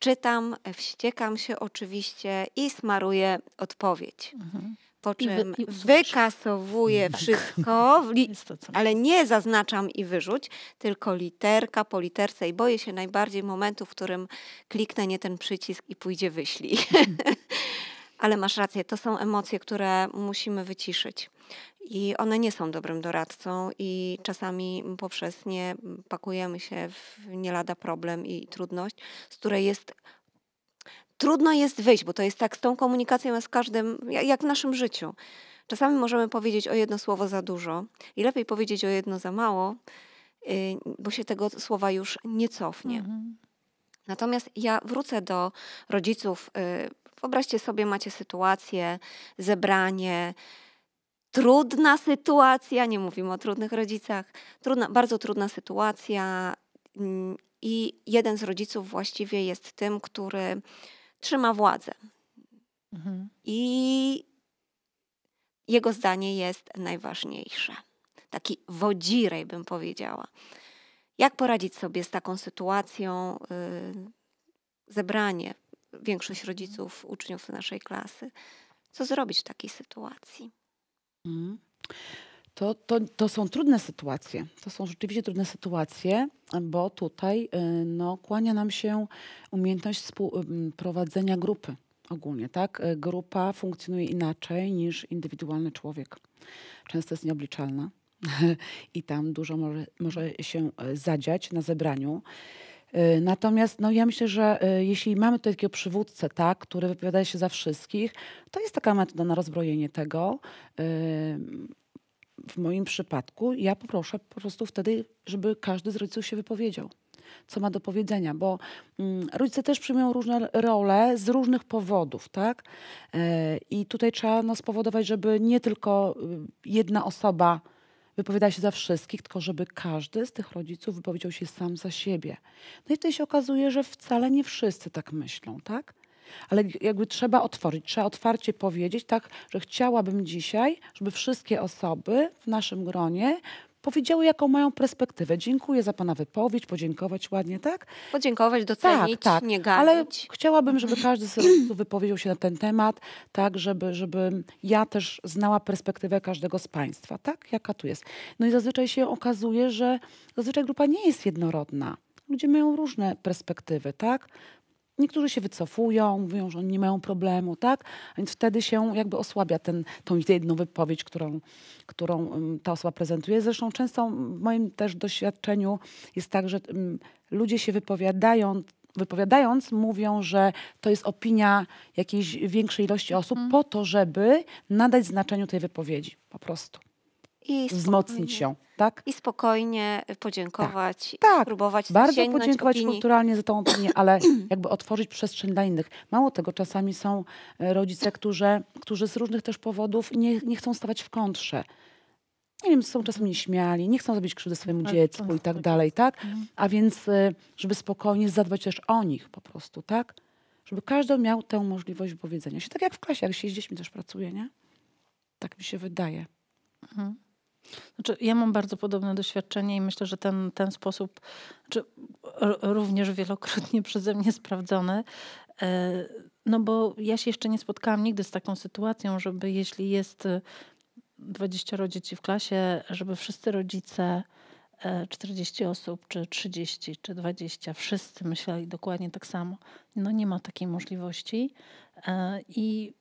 czytam, wściekam się oczywiście i smaruję odpowiedź. Mhm. Po czym wy, wykasowuję tak. wszystko, ale nie zaznaczam i wyrzuć, tylko literka po literce i boję się najbardziej momentu, w którym kliknę nie ten przycisk i pójdzie wyślij. Mhm. ale masz rację, to są emocje, które musimy wyciszyć i one nie są dobrym doradcą i czasami poprzez nie mm, pakujemy się w nie lada problem i trudność, z której jest trudno jest wyjść, bo to jest tak z tą komunikacją z każdym, jak w naszym życiu. Czasami możemy powiedzieć o jedno słowo za dużo i lepiej powiedzieć o jedno za mało, y, bo się tego słowa już nie cofnie. Mhm. Natomiast ja wrócę do rodziców. Y, wyobraźcie sobie, macie sytuację, zebranie, trudna sytuacja, nie mówimy o trudnych rodzicach, trudna, bardzo trudna sytuacja mm, i jeden z rodziców właściwie jest tym, który trzyma władzę. Mhm. I jego zdanie jest najważniejsze. Taki wodzirej bym powiedziała. Jak poradzić sobie z taką sytuacją? Y, zebranie, większość rodziców, mhm. uczniów naszej klasy. Co zrobić w takiej sytuacji? Mhm. To, to, to są trudne sytuacje. To są rzeczywiście trudne sytuacje, bo tutaj y, no, kłania nam się umiejętność y, prowadzenia grupy ogólnie, tak? Y, grupa funkcjonuje inaczej niż indywidualny człowiek. Często jest nieobliczalna i tam dużo może, może się e, zadziać na zebraniu. Y, natomiast no, ja myślę, że y, jeśli mamy tutaj takiego przywódcę, tak, który wypowiada się za wszystkich, to jest taka metoda na rozbrojenie tego. Y, w moim przypadku ja poproszę po prostu wtedy, żeby każdy z rodziców się wypowiedział co ma do powiedzenia, bo mm, rodzice też przyjmują różne role z różnych powodów, tak? I tutaj trzeba no, spowodować, żeby nie tylko jedna osoba Wypowiada się za wszystkich, tylko żeby każdy z tych rodziców wypowiedział się sam za siebie. No i tutaj się okazuje, że wcale nie wszyscy tak myślą, tak? Ale jakby trzeba otworzyć, trzeba otwarcie powiedzieć, tak, że chciałabym dzisiaj, żeby wszystkie osoby w naszym gronie powiedziały, jaką mają perspektywę. Dziękuję za Pana wypowiedź, podziękować ładnie, tak? Podziękować, docenić, tak, tak. nie ganić. Ale chciałabym, żeby każdy z rodziców wypowiedział się na ten temat, tak, żeby, żeby ja też znała perspektywę każdego z Państwa, tak? Jaka tu jest. No i zazwyczaj się okazuje, że zazwyczaj grupa nie jest jednorodna. Ludzie mają różne perspektywy, tak? Niektórzy się wycofują, mówią, że oni nie mają problemu, tak? Więc wtedy się jakby osłabia ten, tą jedną wypowiedź, którą, którą ta osoba prezentuje. Zresztą często w moim też doświadczeniu jest tak, że ludzie się wypowiadają wypowiadając, mówią, że to jest opinia jakiejś większej ilości osób, mhm. po to, żeby nadać znaczeniu tej wypowiedzi po prostu. I wzmocnić się, tak? I spokojnie podziękować, tak, tak. Bardzo podziękować opinii. kulturalnie za tą opinię, ale jakby otworzyć przestrzeń dla innych. Mało tego, czasami są e, rodzice, tak. którzy, którzy z różnych też powodów nie, nie chcą stawać w kontrze nie wiem, są czasami nieśmiali, nie chcą zrobić krzywdy swojemu tak, dziecku i tak dalej, tak? Mhm. A więc, e, żeby spokojnie zadbać też o nich po prostu, tak? Żeby każdy miał tę możliwość wypowiedzenia się. Tak jak w klasie, jak się z dziećmi też pracuje, nie? Tak mi się wydaje. Mhm. Znaczy, ja mam bardzo podobne doświadczenie i myślę, że ten, ten sposób, znaczy, również wielokrotnie przeze mnie sprawdzony, e, no bo ja się jeszcze nie spotkałam nigdy z taką sytuacją, żeby jeśli jest 20 e, dzieci w klasie, żeby wszyscy rodzice, 40 e, osób, czy 30, czy 20, wszyscy myśleli dokładnie tak samo. No nie ma takiej możliwości i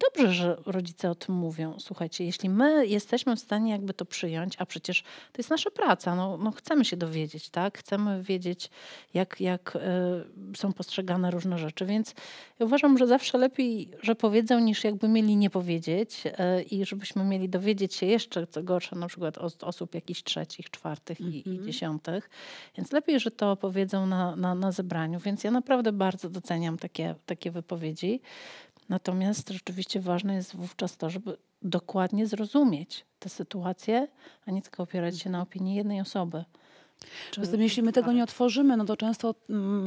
dobrze, że rodzice o tym mówią. Słuchajcie, jeśli my jesteśmy w stanie jakby to przyjąć, a przecież to jest nasza praca, no, no chcemy się dowiedzieć, tak? Chcemy wiedzieć, jak, jak y, są postrzegane różne rzeczy, więc ja uważam, że zawsze lepiej, że powiedzą, niż jakby mieli nie powiedzieć y, i żebyśmy mieli dowiedzieć się jeszcze, co gorsze, na przykład od osób jakichś trzecich, czwartych mm -hmm. i, i, mhm. dziesiątych, więc lepiej, że to powiedzą na, na, na zebraniu, więc ja naprawdę bardzo doceniam takie, takie wypowiedzi. Natomiast rzeczywiście ważne jest wówczas to, żeby dokładnie zrozumieć tę sytuację, a nie tylko opierać się na opinii jednej osoby. Czy... Zatem, jeśli my tak? tego nie otworzymy, no to często mm,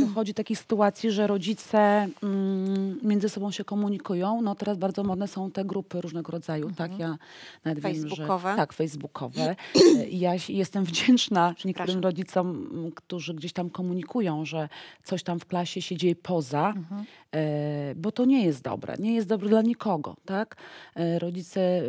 dochodzi do takiej sytuacji, że rodzice mm, między sobą się komunikują. No teraz bardzo modne są te grupy różnego rodzaju, tak? mhm. tak? Ja nawet facebookowe. Wiem, że, tak, facebookowe. E, ja jestem wdzięczna niektórym rodzicom, którzy gdzieś tam komunikują, że coś tam w klasie się dzieje poza mhm. E, bo to nie jest dobre. Nie jest dobre dla nikogo, tak? E, rodzice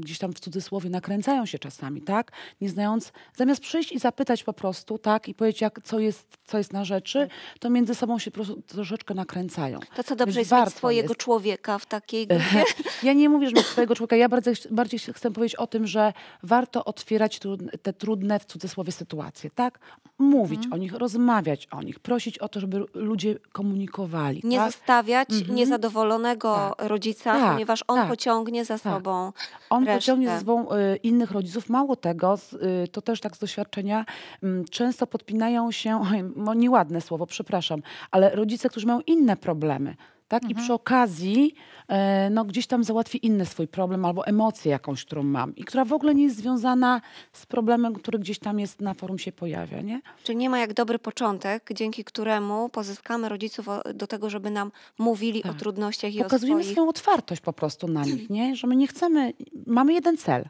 gdzieś tam w cudzysłowie nakręcają się czasami, tak? Nie znając, zamiast przyjść i zapytać po prostu, tak? I powiedzieć, jak, co, jest, co jest na rzeczy, tak. to między sobą się troszeczkę nakręcają. To co dobrze Więc jest mieć swojego jest. człowieka w takiej e, grupie? ja nie mówię, że mieć swojego człowieka. Ja bardziej, bardziej chcę powiedzieć o tym, że warto otwierać te trudne, w cudzysłowie, sytuacje, tak? Mówić mhm. o nich, rozmawiać o nich, prosić o to, żeby ludzie komunikowali, nie tak? zostawiać mhm. niezadowolonego tak. rodzica, tak, ponieważ on tak, pociągnie za tak. sobą. On resztę. pociągnie za sobą y, innych rodziców. Mało tego, y, to też tak z doświadczenia, mm, często podpinają się, nieładne słowo, przepraszam, ale rodzice, którzy mają inne problemy tak? Mhm. I przy okazji e, no, gdzieś tam załatwi inny swój problem albo emocję jakąś, którą mam i która w ogóle nie jest związana z problemem, który gdzieś tam jest na forum się pojawia, nie? Czyli nie ma jak dobry początek, dzięki któremu pozyskamy rodziców do tego, żeby nam mówili tak. o trudnościach i Pokazujemy o swoich... swoją otwartość po prostu na nich, nie? Że my nie chcemy, mamy jeden cel.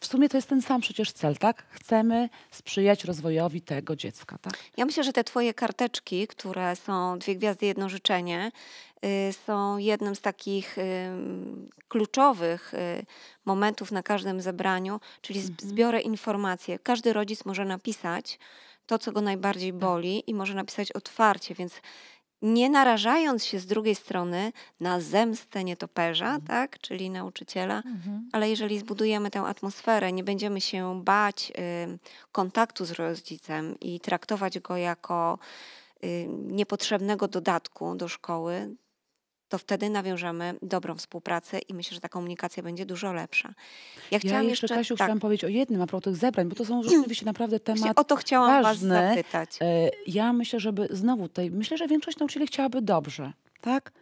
W sumie to jest ten sam przecież cel, tak? Chcemy sprzyjać rozwojowi tego dziecka, tak? Ja myślę, że te twoje karteczki, które są dwie gwiazdy, jedno życzenie, Y, są jednym z takich y, kluczowych y, momentów na każdym zebraniu, czyli mhm. zbiorę informacje. Każdy rodzic może napisać to, co go najbardziej tak. boli i może napisać otwarcie, więc nie narażając się z drugiej strony na zemstę nietoperza, mhm. tak, czyli nauczyciela, mhm. ale jeżeli zbudujemy tę atmosferę, nie będziemy się bać y, kontaktu z rodzicem i traktować go jako y, niepotrzebnego dodatku do szkoły, to wtedy nawiążemy dobrą współpracę i myślę, że ta komunikacja będzie dużo lepsza. Ja, ja jeszcze, Kasiu, tak. chciałam powiedzieć o jednym, a propos tych zebrań, bo to są rzeczywiście naprawdę tematy o to chciałam ważny. Was zapytać. E, ja myślę, żeby znowu tutaj, myślę, że większość nauczycieli chciałaby dobrze, tak?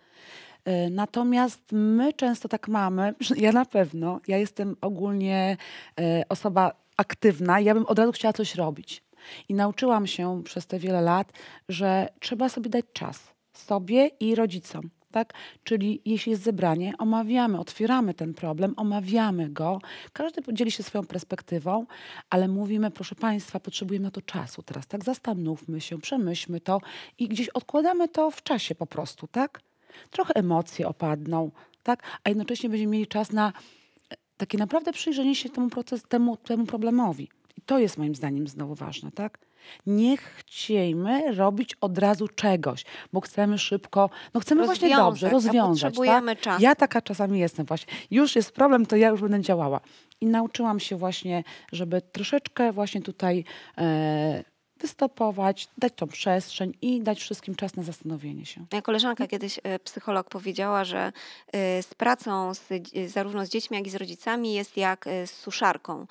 E, natomiast my często tak mamy, ja na pewno, ja jestem ogólnie e, osoba aktywna, ja bym od razu chciała coś robić. I nauczyłam się przez te wiele lat, że trzeba sobie dać czas sobie i rodzicom. Tak? Czyli jeśli jest zebranie, omawiamy, otwieramy ten problem, omawiamy go. Każdy dzieli się swoją perspektywą, ale mówimy, proszę Państwa, potrzebujemy na to czasu teraz, tak? Zastanówmy się, przemyślmy to i gdzieś odkładamy to w czasie po prostu, tak? Trochę emocje opadną, tak? A jednocześnie będziemy mieli czas na e, takie naprawdę przyjrzenie się temu, proces, temu, temu problemowi. I to jest moim zdaniem znowu ważne, tak? Nie chciejmy robić od razu czegoś, bo chcemy szybko, no chcemy rozwiązać, właśnie dobrze rozwiązać. Tak? Potrzebujemy tak? czasu. Ja taka czasami jestem właśnie. Już jest problem, to ja już będę działała. I nauczyłam się właśnie, żeby troszeczkę właśnie tutaj e, wystopować, dać tą przestrzeń i dać wszystkim czas na zastanowienie się. Moja koleżanka, kiedyś e, psycholog powiedziała, że e, z pracą z, zarówno z dziećmi, jak i z rodzicami jest jak e, z suszarką.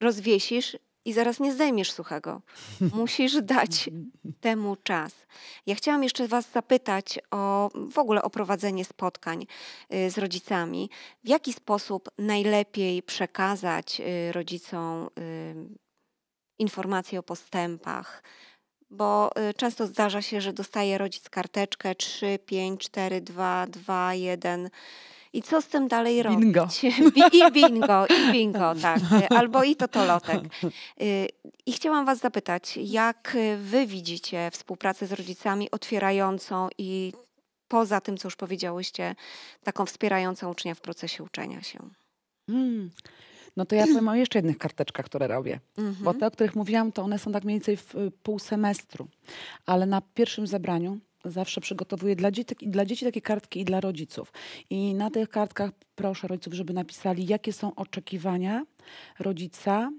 Rozwiesisz i zaraz nie zdejmiesz suchego. Musisz dać temu czas. Ja chciałam jeszcze Was zapytać o w ogóle o prowadzenie spotkań y, z rodzicami. W jaki sposób najlepiej przekazać y, rodzicom y, informacje o postępach? Bo często zdarza się, że dostaje rodzic karteczkę 3, 5, 4, 2, 2, 1 i co z tym dalej bingo. robić? I bingo, i bingo, tak. Albo i totolotek. Y, I chciałam Was zapytać, jak Wy widzicie współpracę z rodzicami otwierającą i poza tym, co już powiedziałyście, taką wspierającą ucznia w procesie uczenia się? Hmm. No to ja powiem o jeszcze jednych karteczkach, które robię. Bo te, o których mówiłam, to one są tak mniej więcej w y, pół semestru. Ale na pierwszym zebraniu zawsze przygotowuję dla dzieci, dla dzieci takie kartki i dla rodziców. I na tych kartkach proszę rodziców, żeby napisali, jakie są oczekiwania rodzica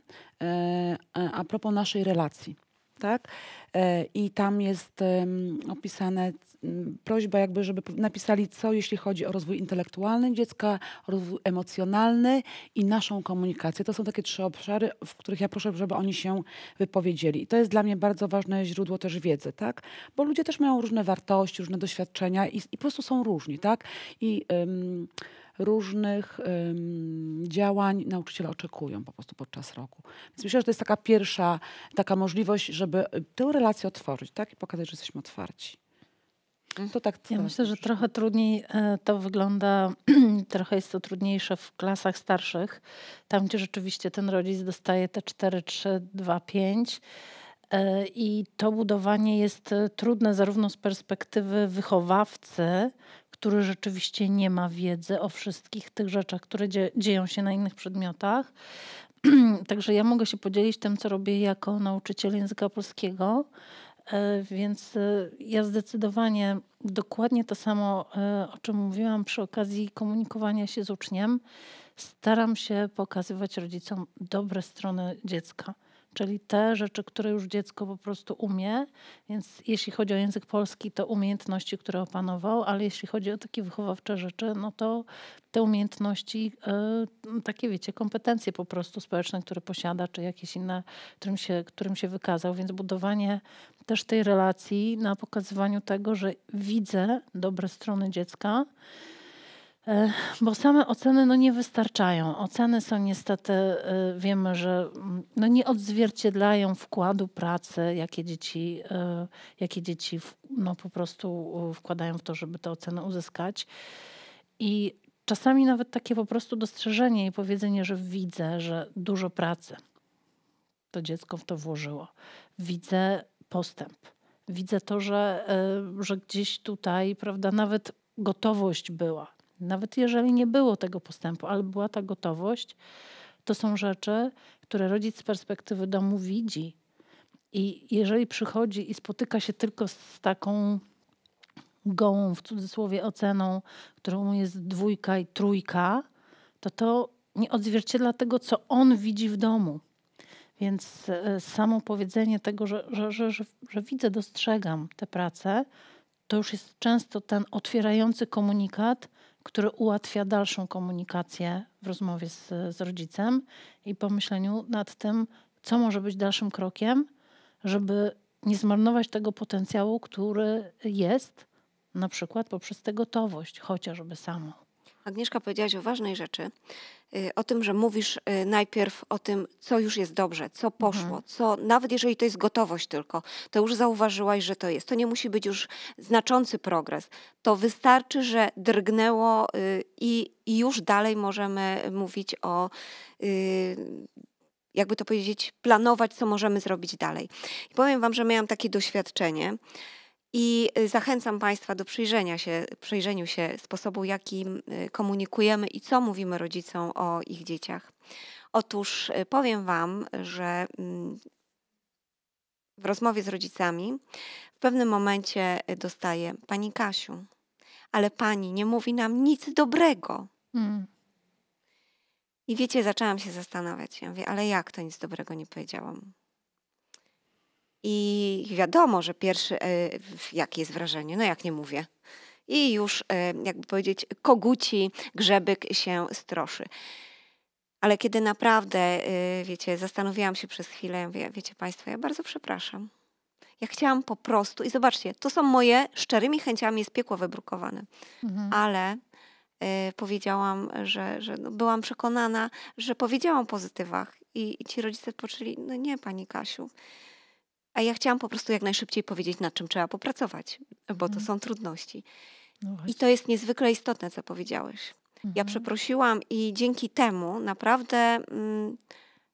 e, a propos naszej relacji tak? E, I tam jest opisane prośba, jakby, żeby napisali, co jeśli chodzi o rozwój intelektualny dziecka, rozwój emocjonalny i naszą komunikację. To są takie trzy obszary, w których ja proszę, żeby oni się wypowiedzieli. I to jest dla mnie bardzo ważne źródło też wiedzy, tak? Bo ludzie też mają różne wartości, różne doświadczenia i, i po prostu są różni, tak? I ym, różnych działań nauczyciele oczekują po prostu podczas roku. Więc myślę, że to jest taka pierwsza taka możliwość, żeby y, tę relację otworzyć tak? i pokazać, że jesteśmy otwarci. Mhm. To tak ja myślę, że trochę trudniej e, to wygląda, trochę jest to trudniejsze w klasach starszych, tam gdzie rzeczywiście ten rodzic dostaje te 4, 3, 2, 5. I to budowanie jest e, trudne zarówno z perspektywy wychowawcy, który rzeczywiście nie ma wiedzy o wszystkich tych rzeczach, które dzie dzieją się na innych przedmiotach. Także ja mogę się podzielić tym, co robię jako nauczyciel języka polskiego. E, więc e, ja zdecydowanie dokładnie to samo, e, o czym mówiłam przy okazji komunikowania się z uczniem, staram się pokazywać rodzicom dobre strony dziecka czyli te rzeczy, które już dziecko po prostu umie. Więc jeśli chodzi o język polski, to umiejętności, które opanował, ale jeśli chodzi o takie wychowawcze rzeczy, no to te umiejętności, e, no takie wiecie, kompetencje po prostu społeczne, które posiada, czy jakieś inne, którym się, którym się wykazał. Więc budowanie też tej relacji na pokazywaniu tego, że widzę dobre strony dziecka E, bo same oceny no, nie wystarczają. Oceny są niestety, e, wiemy, że mm, no, nie odzwierciedlają wkładu pracy, jakie dzieci, e, jakie dzieci no, po prostu wkładają w to, żeby te oceny uzyskać. I czasami nawet takie po prostu dostrzeżenie i powiedzenie, że widzę, że dużo pracy to dziecko w to włożyło. Widzę postęp. Widzę to, że, że gdzieś tutaj, prawda, nawet gotowość była nawet jeżeli nie było tego postępu, ale była ta gotowość, to są rzeczy, które rodzic z perspektywy domu widzi. I jeżeli przychodzi i spotyka się tylko z taką gołą, w cudzysłowie, oceną, którą jest dwójka i trójka, to to nie odzwierciedla tego, co on widzi w domu. Więc e, samo powiedzenie tego, że, że, że, że, widzę, dostrzegam tę pracę, to już jest często ten otwierający komunikat, który ułatwia dalszą komunikację w rozmowie z, z rodzicem i pomyśleniu nad tym, co może być dalszym krokiem, żeby nie zmarnować tego potencjału, który jest, na przykład poprzez tę gotowość, chociażby samą. Agnieszka powiedziałaś o ważnej rzeczy, Y, o tym, że mówisz y, najpierw o tym, co już jest dobrze, co mhm. poszło, co nawet jeżeli to jest gotowość tylko, to już zauważyłaś, że to jest. To nie musi być już znaczący progres. To wystarczy, że drgnęło y, i, i już dalej możemy mówić o jakby to powiedzieć, planować, co możemy zrobić dalej. I powiem Wam, że miałam takie doświadczenie, i y, zachęcam Państwa do przyjrzenia się, przyjrzeniu się sposobu, jakim y, komunikujemy i co mówimy rodzicom o ich dzieciach. Otóż y, powiem Wam, że mm, w rozmowie z rodzicami w pewnym momencie dostaję Pani Kasiu, ale Pani nie mówi nam nic dobrego. Mm. I wiecie, zaczęłam się zastanawiać. Ja mówię, ale jak to nic dobrego nie powiedziałam? I wiadomo, że pierwszy, e, jakie jest wrażenie, no jak nie mówię. I już, e, jakby powiedzieć, koguci, grzebyk się stroszy. Ale kiedy naprawdę, e, wiecie, zastanowiłam się przez chwilę, wie, wiecie Państwo, ja bardzo przepraszam. Ja chciałam po prostu, i zobaczcie, to są moje szczerymi chęciami, jest piekło wybrukowane, mhm. ale powiedziałam, że, że no, byłam przekonana, że powiedziałam o pozytywach i, i ci rodzice poczuli, no nie Pani Kasiu, a ja chciałam po prostu jak najszybciej powiedzieć, nad czym trzeba popracować, bo to mhm. są trudności. No I to jest niezwykle istotne, co powiedziałeś. Ja mhm. przeprosiłam i dzięki temu naprawdę mm,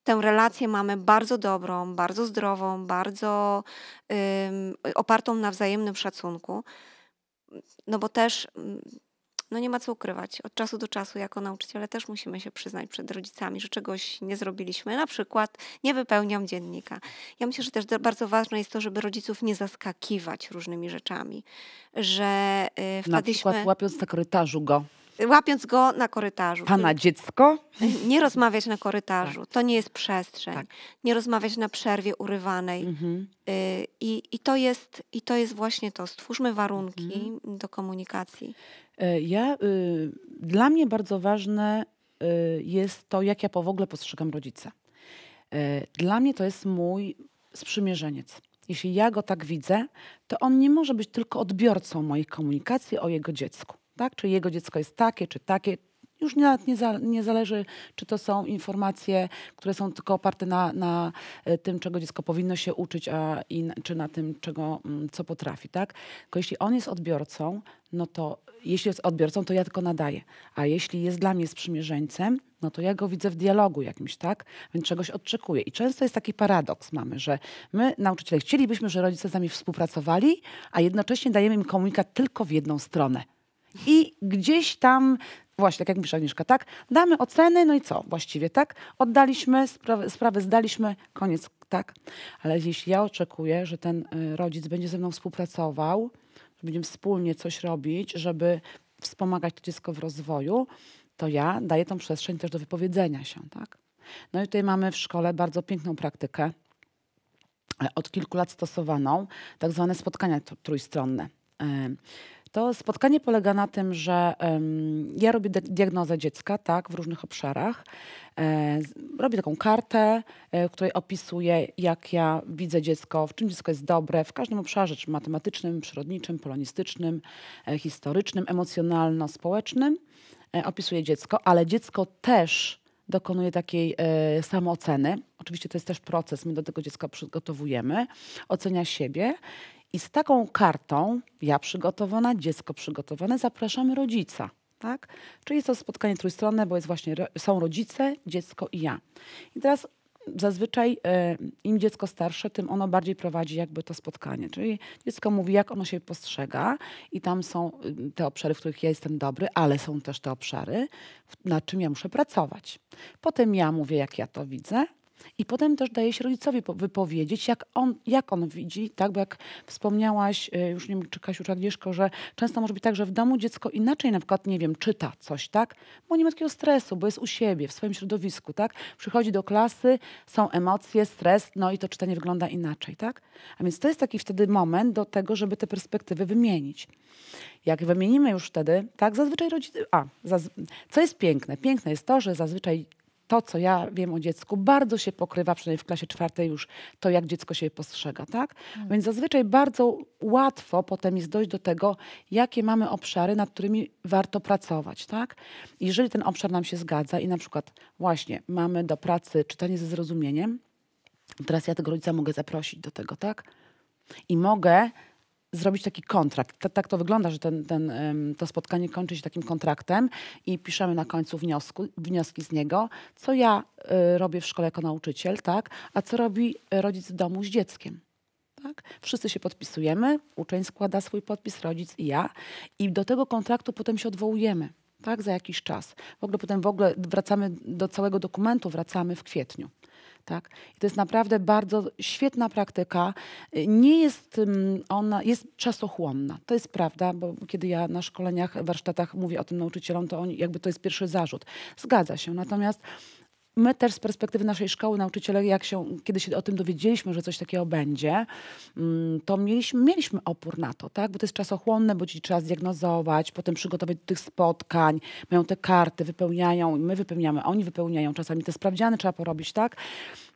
tę relację mamy bardzo dobrą, bardzo zdrową, bardzo opartą na wzajemnym szacunku. No bo też. Mm, no nie ma co ukrywać. Od czasu do czasu jako nauczyciele też musimy się przyznać przed rodzicami, że czegoś nie zrobiliśmy. Na przykład nie wypełniam dziennika. Ja myślę, że też bardzo ważne jest to, żeby rodziców nie zaskakiwać różnymi rzeczami, że y, wpadliśmy... Na przykład łapiąc na korytarzu go łapiąc go na korytarzu. Pana dziecko? Nie rozmawiać na korytarzu. Tak. To nie jest przestrzeń. Tak. Nie rozmawiać na przerwie urywanej. Mhm. Y, I, i, to jest, I to jest właśnie to. Stwórzmy warunki mhm. do komunikacji. E, ja, y, dla mnie bardzo ważne y, jest to, jak ja po w ogóle postrzegam rodzica. E, dla mnie to jest mój sprzymierzeniec. Jeśli ja go tak widzę, to on nie może być tylko odbiorcą mojej komunikacji o jego dziecku tak? Czy jego dziecko jest takie, czy takie. Już nie, nie, za, nie zależy, czy to są informacje, które są tylko oparte na, na e, tym, czego dziecko powinno się uczyć, a czy na tym, czego, mm, co potrafi. Tak? Tylko jeśli on jest odbiorcą, no to jeśli jest odbiorcą, to ja tylko nadaję. A jeśli jest dla mnie sprzymierzeńcem, no to ja go widzę w dialogu jakimś, tak? Więc czegoś odczekuję. I często jest taki paradoks mamy, że my, nauczyciele, chcielibyśmy, że rodzice z nami współpracowali, a jednocześnie dajemy im komunikat tylko w jedną stronę i gdzieś tam właśnie, tak jak mówisz Agnieszka, tak? Damy oceny, no i co właściwie, tak? Oddaliśmy, sprawę, zdaliśmy, koniec, tak? Ale jeśli ja oczekuję, że ten y, rodzic będzie ze mną współpracował, że będziemy wspólnie coś robić, żeby wspomagać to dziecko w rozwoju, to ja daję tą przestrzeń też do wypowiedzenia się, tak? No i tutaj mamy w szkole bardzo piękną praktykę, e, od kilku lat stosowaną, tak zwane spotkania trójstronne e, to spotkanie polega na tym, że um, ja robię diagnozę dziecka tak, w różnych obszarach. E, robię taką kartę, e, w której opisuję, jak ja widzę dziecko, w czym dziecko jest dobre, w każdym obszarze, czy matematycznym, przyrodniczym, polonistycznym, e, historycznym, emocjonalno-społecznym. E, opisuję dziecko, ale dziecko też dokonuje takiej e, samooceny. Oczywiście to jest też proces, my do tego dziecka przygotowujemy, ocenia siebie i z taką kartą, ja przygotowana, dziecko przygotowane, zapraszamy rodzica. Tak? Czyli jest to spotkanie trójstronne, bo jest właśnie, są rodzice, dziecko i ja. I teraz zazwyczaj e, im dziecko starsze, tym ono bardziej prowadzi jakby to spotkanie. Czyli dziecko mówi, jak ono się postrzega i tam są y, te obszary, w których ja jestem dobry, ale są też te obszary, nad czym ja muszę pracować. Potem ja mówię, jak ja to widzę, i potem też daje się rodzicowi wypowiedzieć, jak on, jak on widzi, tak? Bo jak wspomniałaś, e, już nie wiem, czy Kasiu, czy Agnieszko, że często może być tak, że w domu dziecko inaczej na przykład, nie wiem, czyta coś, tak? Bo nie ma takiego stresu, bo jest u siebie, w swoim środowisku, tak? Przychodzi do klasy, są emocje, stres, no i to czytanie wygląda inaczej, tak? A więc to jest taki wtedy moment do tego, żeby te perspektywy wymienić. Jak wymienimy już wtedy, tak, zazwyczaj rodzice... A, zaz... co jest piękne? Piękne jest to, że zazwyczaj to, co ja wiem o dziecku, bardzo się pokrywa, przynajmniej w klasie czwartej już, to jak dziecko się postrzega, tak? Mm. Więc zazwyczaj bardzo łatwo potem jest dojść do tego, jakie mamy obszary, nad którymi warto pracować, tak? Jeżeli ten obszar nam się zgadza i na przykład właśnie mamy do pracy czytanie ze zrozumieniem, teraz ja tego rodzica mogę zaprosić do tego, tak? I mogę zrobić taki kontrakt. T tak to wygląda, że ten, ten, to spotkanie kończy się takim kontraktem i piszemy na końcu wniosku, wnioski z niego, co ja y, robię w szkole jako nauczyciel, tak? a co robi e, rodzic w domu z dzieckiem. Tak? Wszyscy się podpisujemy, uczeń składa swój podpis, rodzic i ja, i do tego kontraktu potem się odwołujemy. Tak, za jakiś czas. W ogóle potem w ogóle wracamy do całego dokumentu, wracamy w kwietniu. Tak? I to jest naprawdę bardzo świetna praktyka. Nie jest mm, ona, jest czasochłonna. To jest prawda, bo kiedy ja na szkoleniach, warsztatach mówię o tym nauczycielom, to oni, jakby to jest pierwszy zarzut. Zgadza się. Natomiast my też z perspektywy naszej szkoły, nauczyciele, jak się, kiedy się o tym dowiedzieliśmy, że coś takiego będzie, mm, to mieliśmy, mieliśmy opór na to, tak? bo to jest czasochłonne, bo ci trzeba zdiagnozować, potem przygotować do tych spotkań, mają te karty, wypełniają, my wypełniamy, oni wypełniają, czasami te sprawdziany trzeba porobić, tak?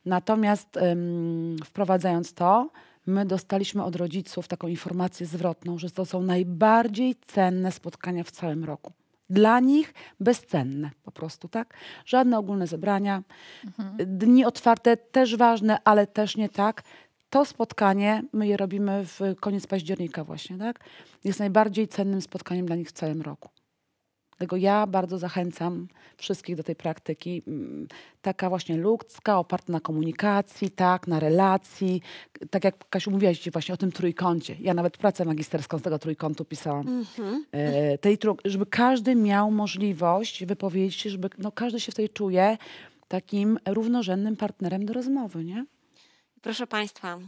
Natomiast ym, wprowadzając to, my dostaliśmy od rodziców taką informację zwrotną, że to są najbardziej cenne spotkania w całym roku dla nich bezcenne po prostu, tak? Żadne ogólne zebrania, mhm. dni otwarte też ważne, ale też nie tak. To spotkanie my je robimy w koniec października właśnie, tak? Jest najbardziej cennym spotkaniem dla nich w całym roku. Dlatego ja bardzo zachęcam wszystkich do tej praktyki, mm, taka właśnie ludzka, oparta na komunikacji, tak, na relacji. Tak jak Kasiu mówiłaś właśnie o tym trójkącie. Ja nawet pracę magisterską z tego trójkątu pisałam. Mm -hmm. e, tej, żeby każdy miał możliwość wypowiedzieć się, żeby no, każdy się w tej czuje takim równorzędnym partnerem do rozmowy, nie? Proszę Państwa,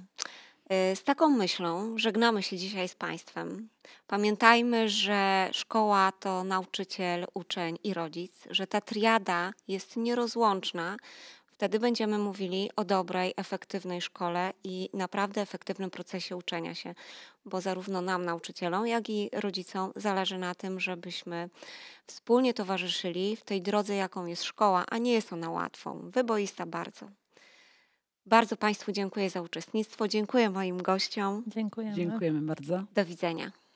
Y, z taką myślą żegnamy się dzisiaj z Państwem. Pamiętajmy, że szkoła to nauczyciel, uczeń i rodzic, że ta triada jest nierozłączna. Wtedy będziemy mówili o dobrej, efektywnej szkole i naprawdę efektywnym procesie uczenia się, bo zarówno nam, nauczycielom, jak i rodzicom zależy na tym, żebyśmy wspólnie towarzyszyli w tej drodze, jaką jest szkoła, a nie jest ona łatwą, wyboista bardzo. Bardzo Państwu dziękuję za uczestnictwo. Dziękuję moim gościom. Dziękujemy. Dziękujemy bardzo. Do widzenia.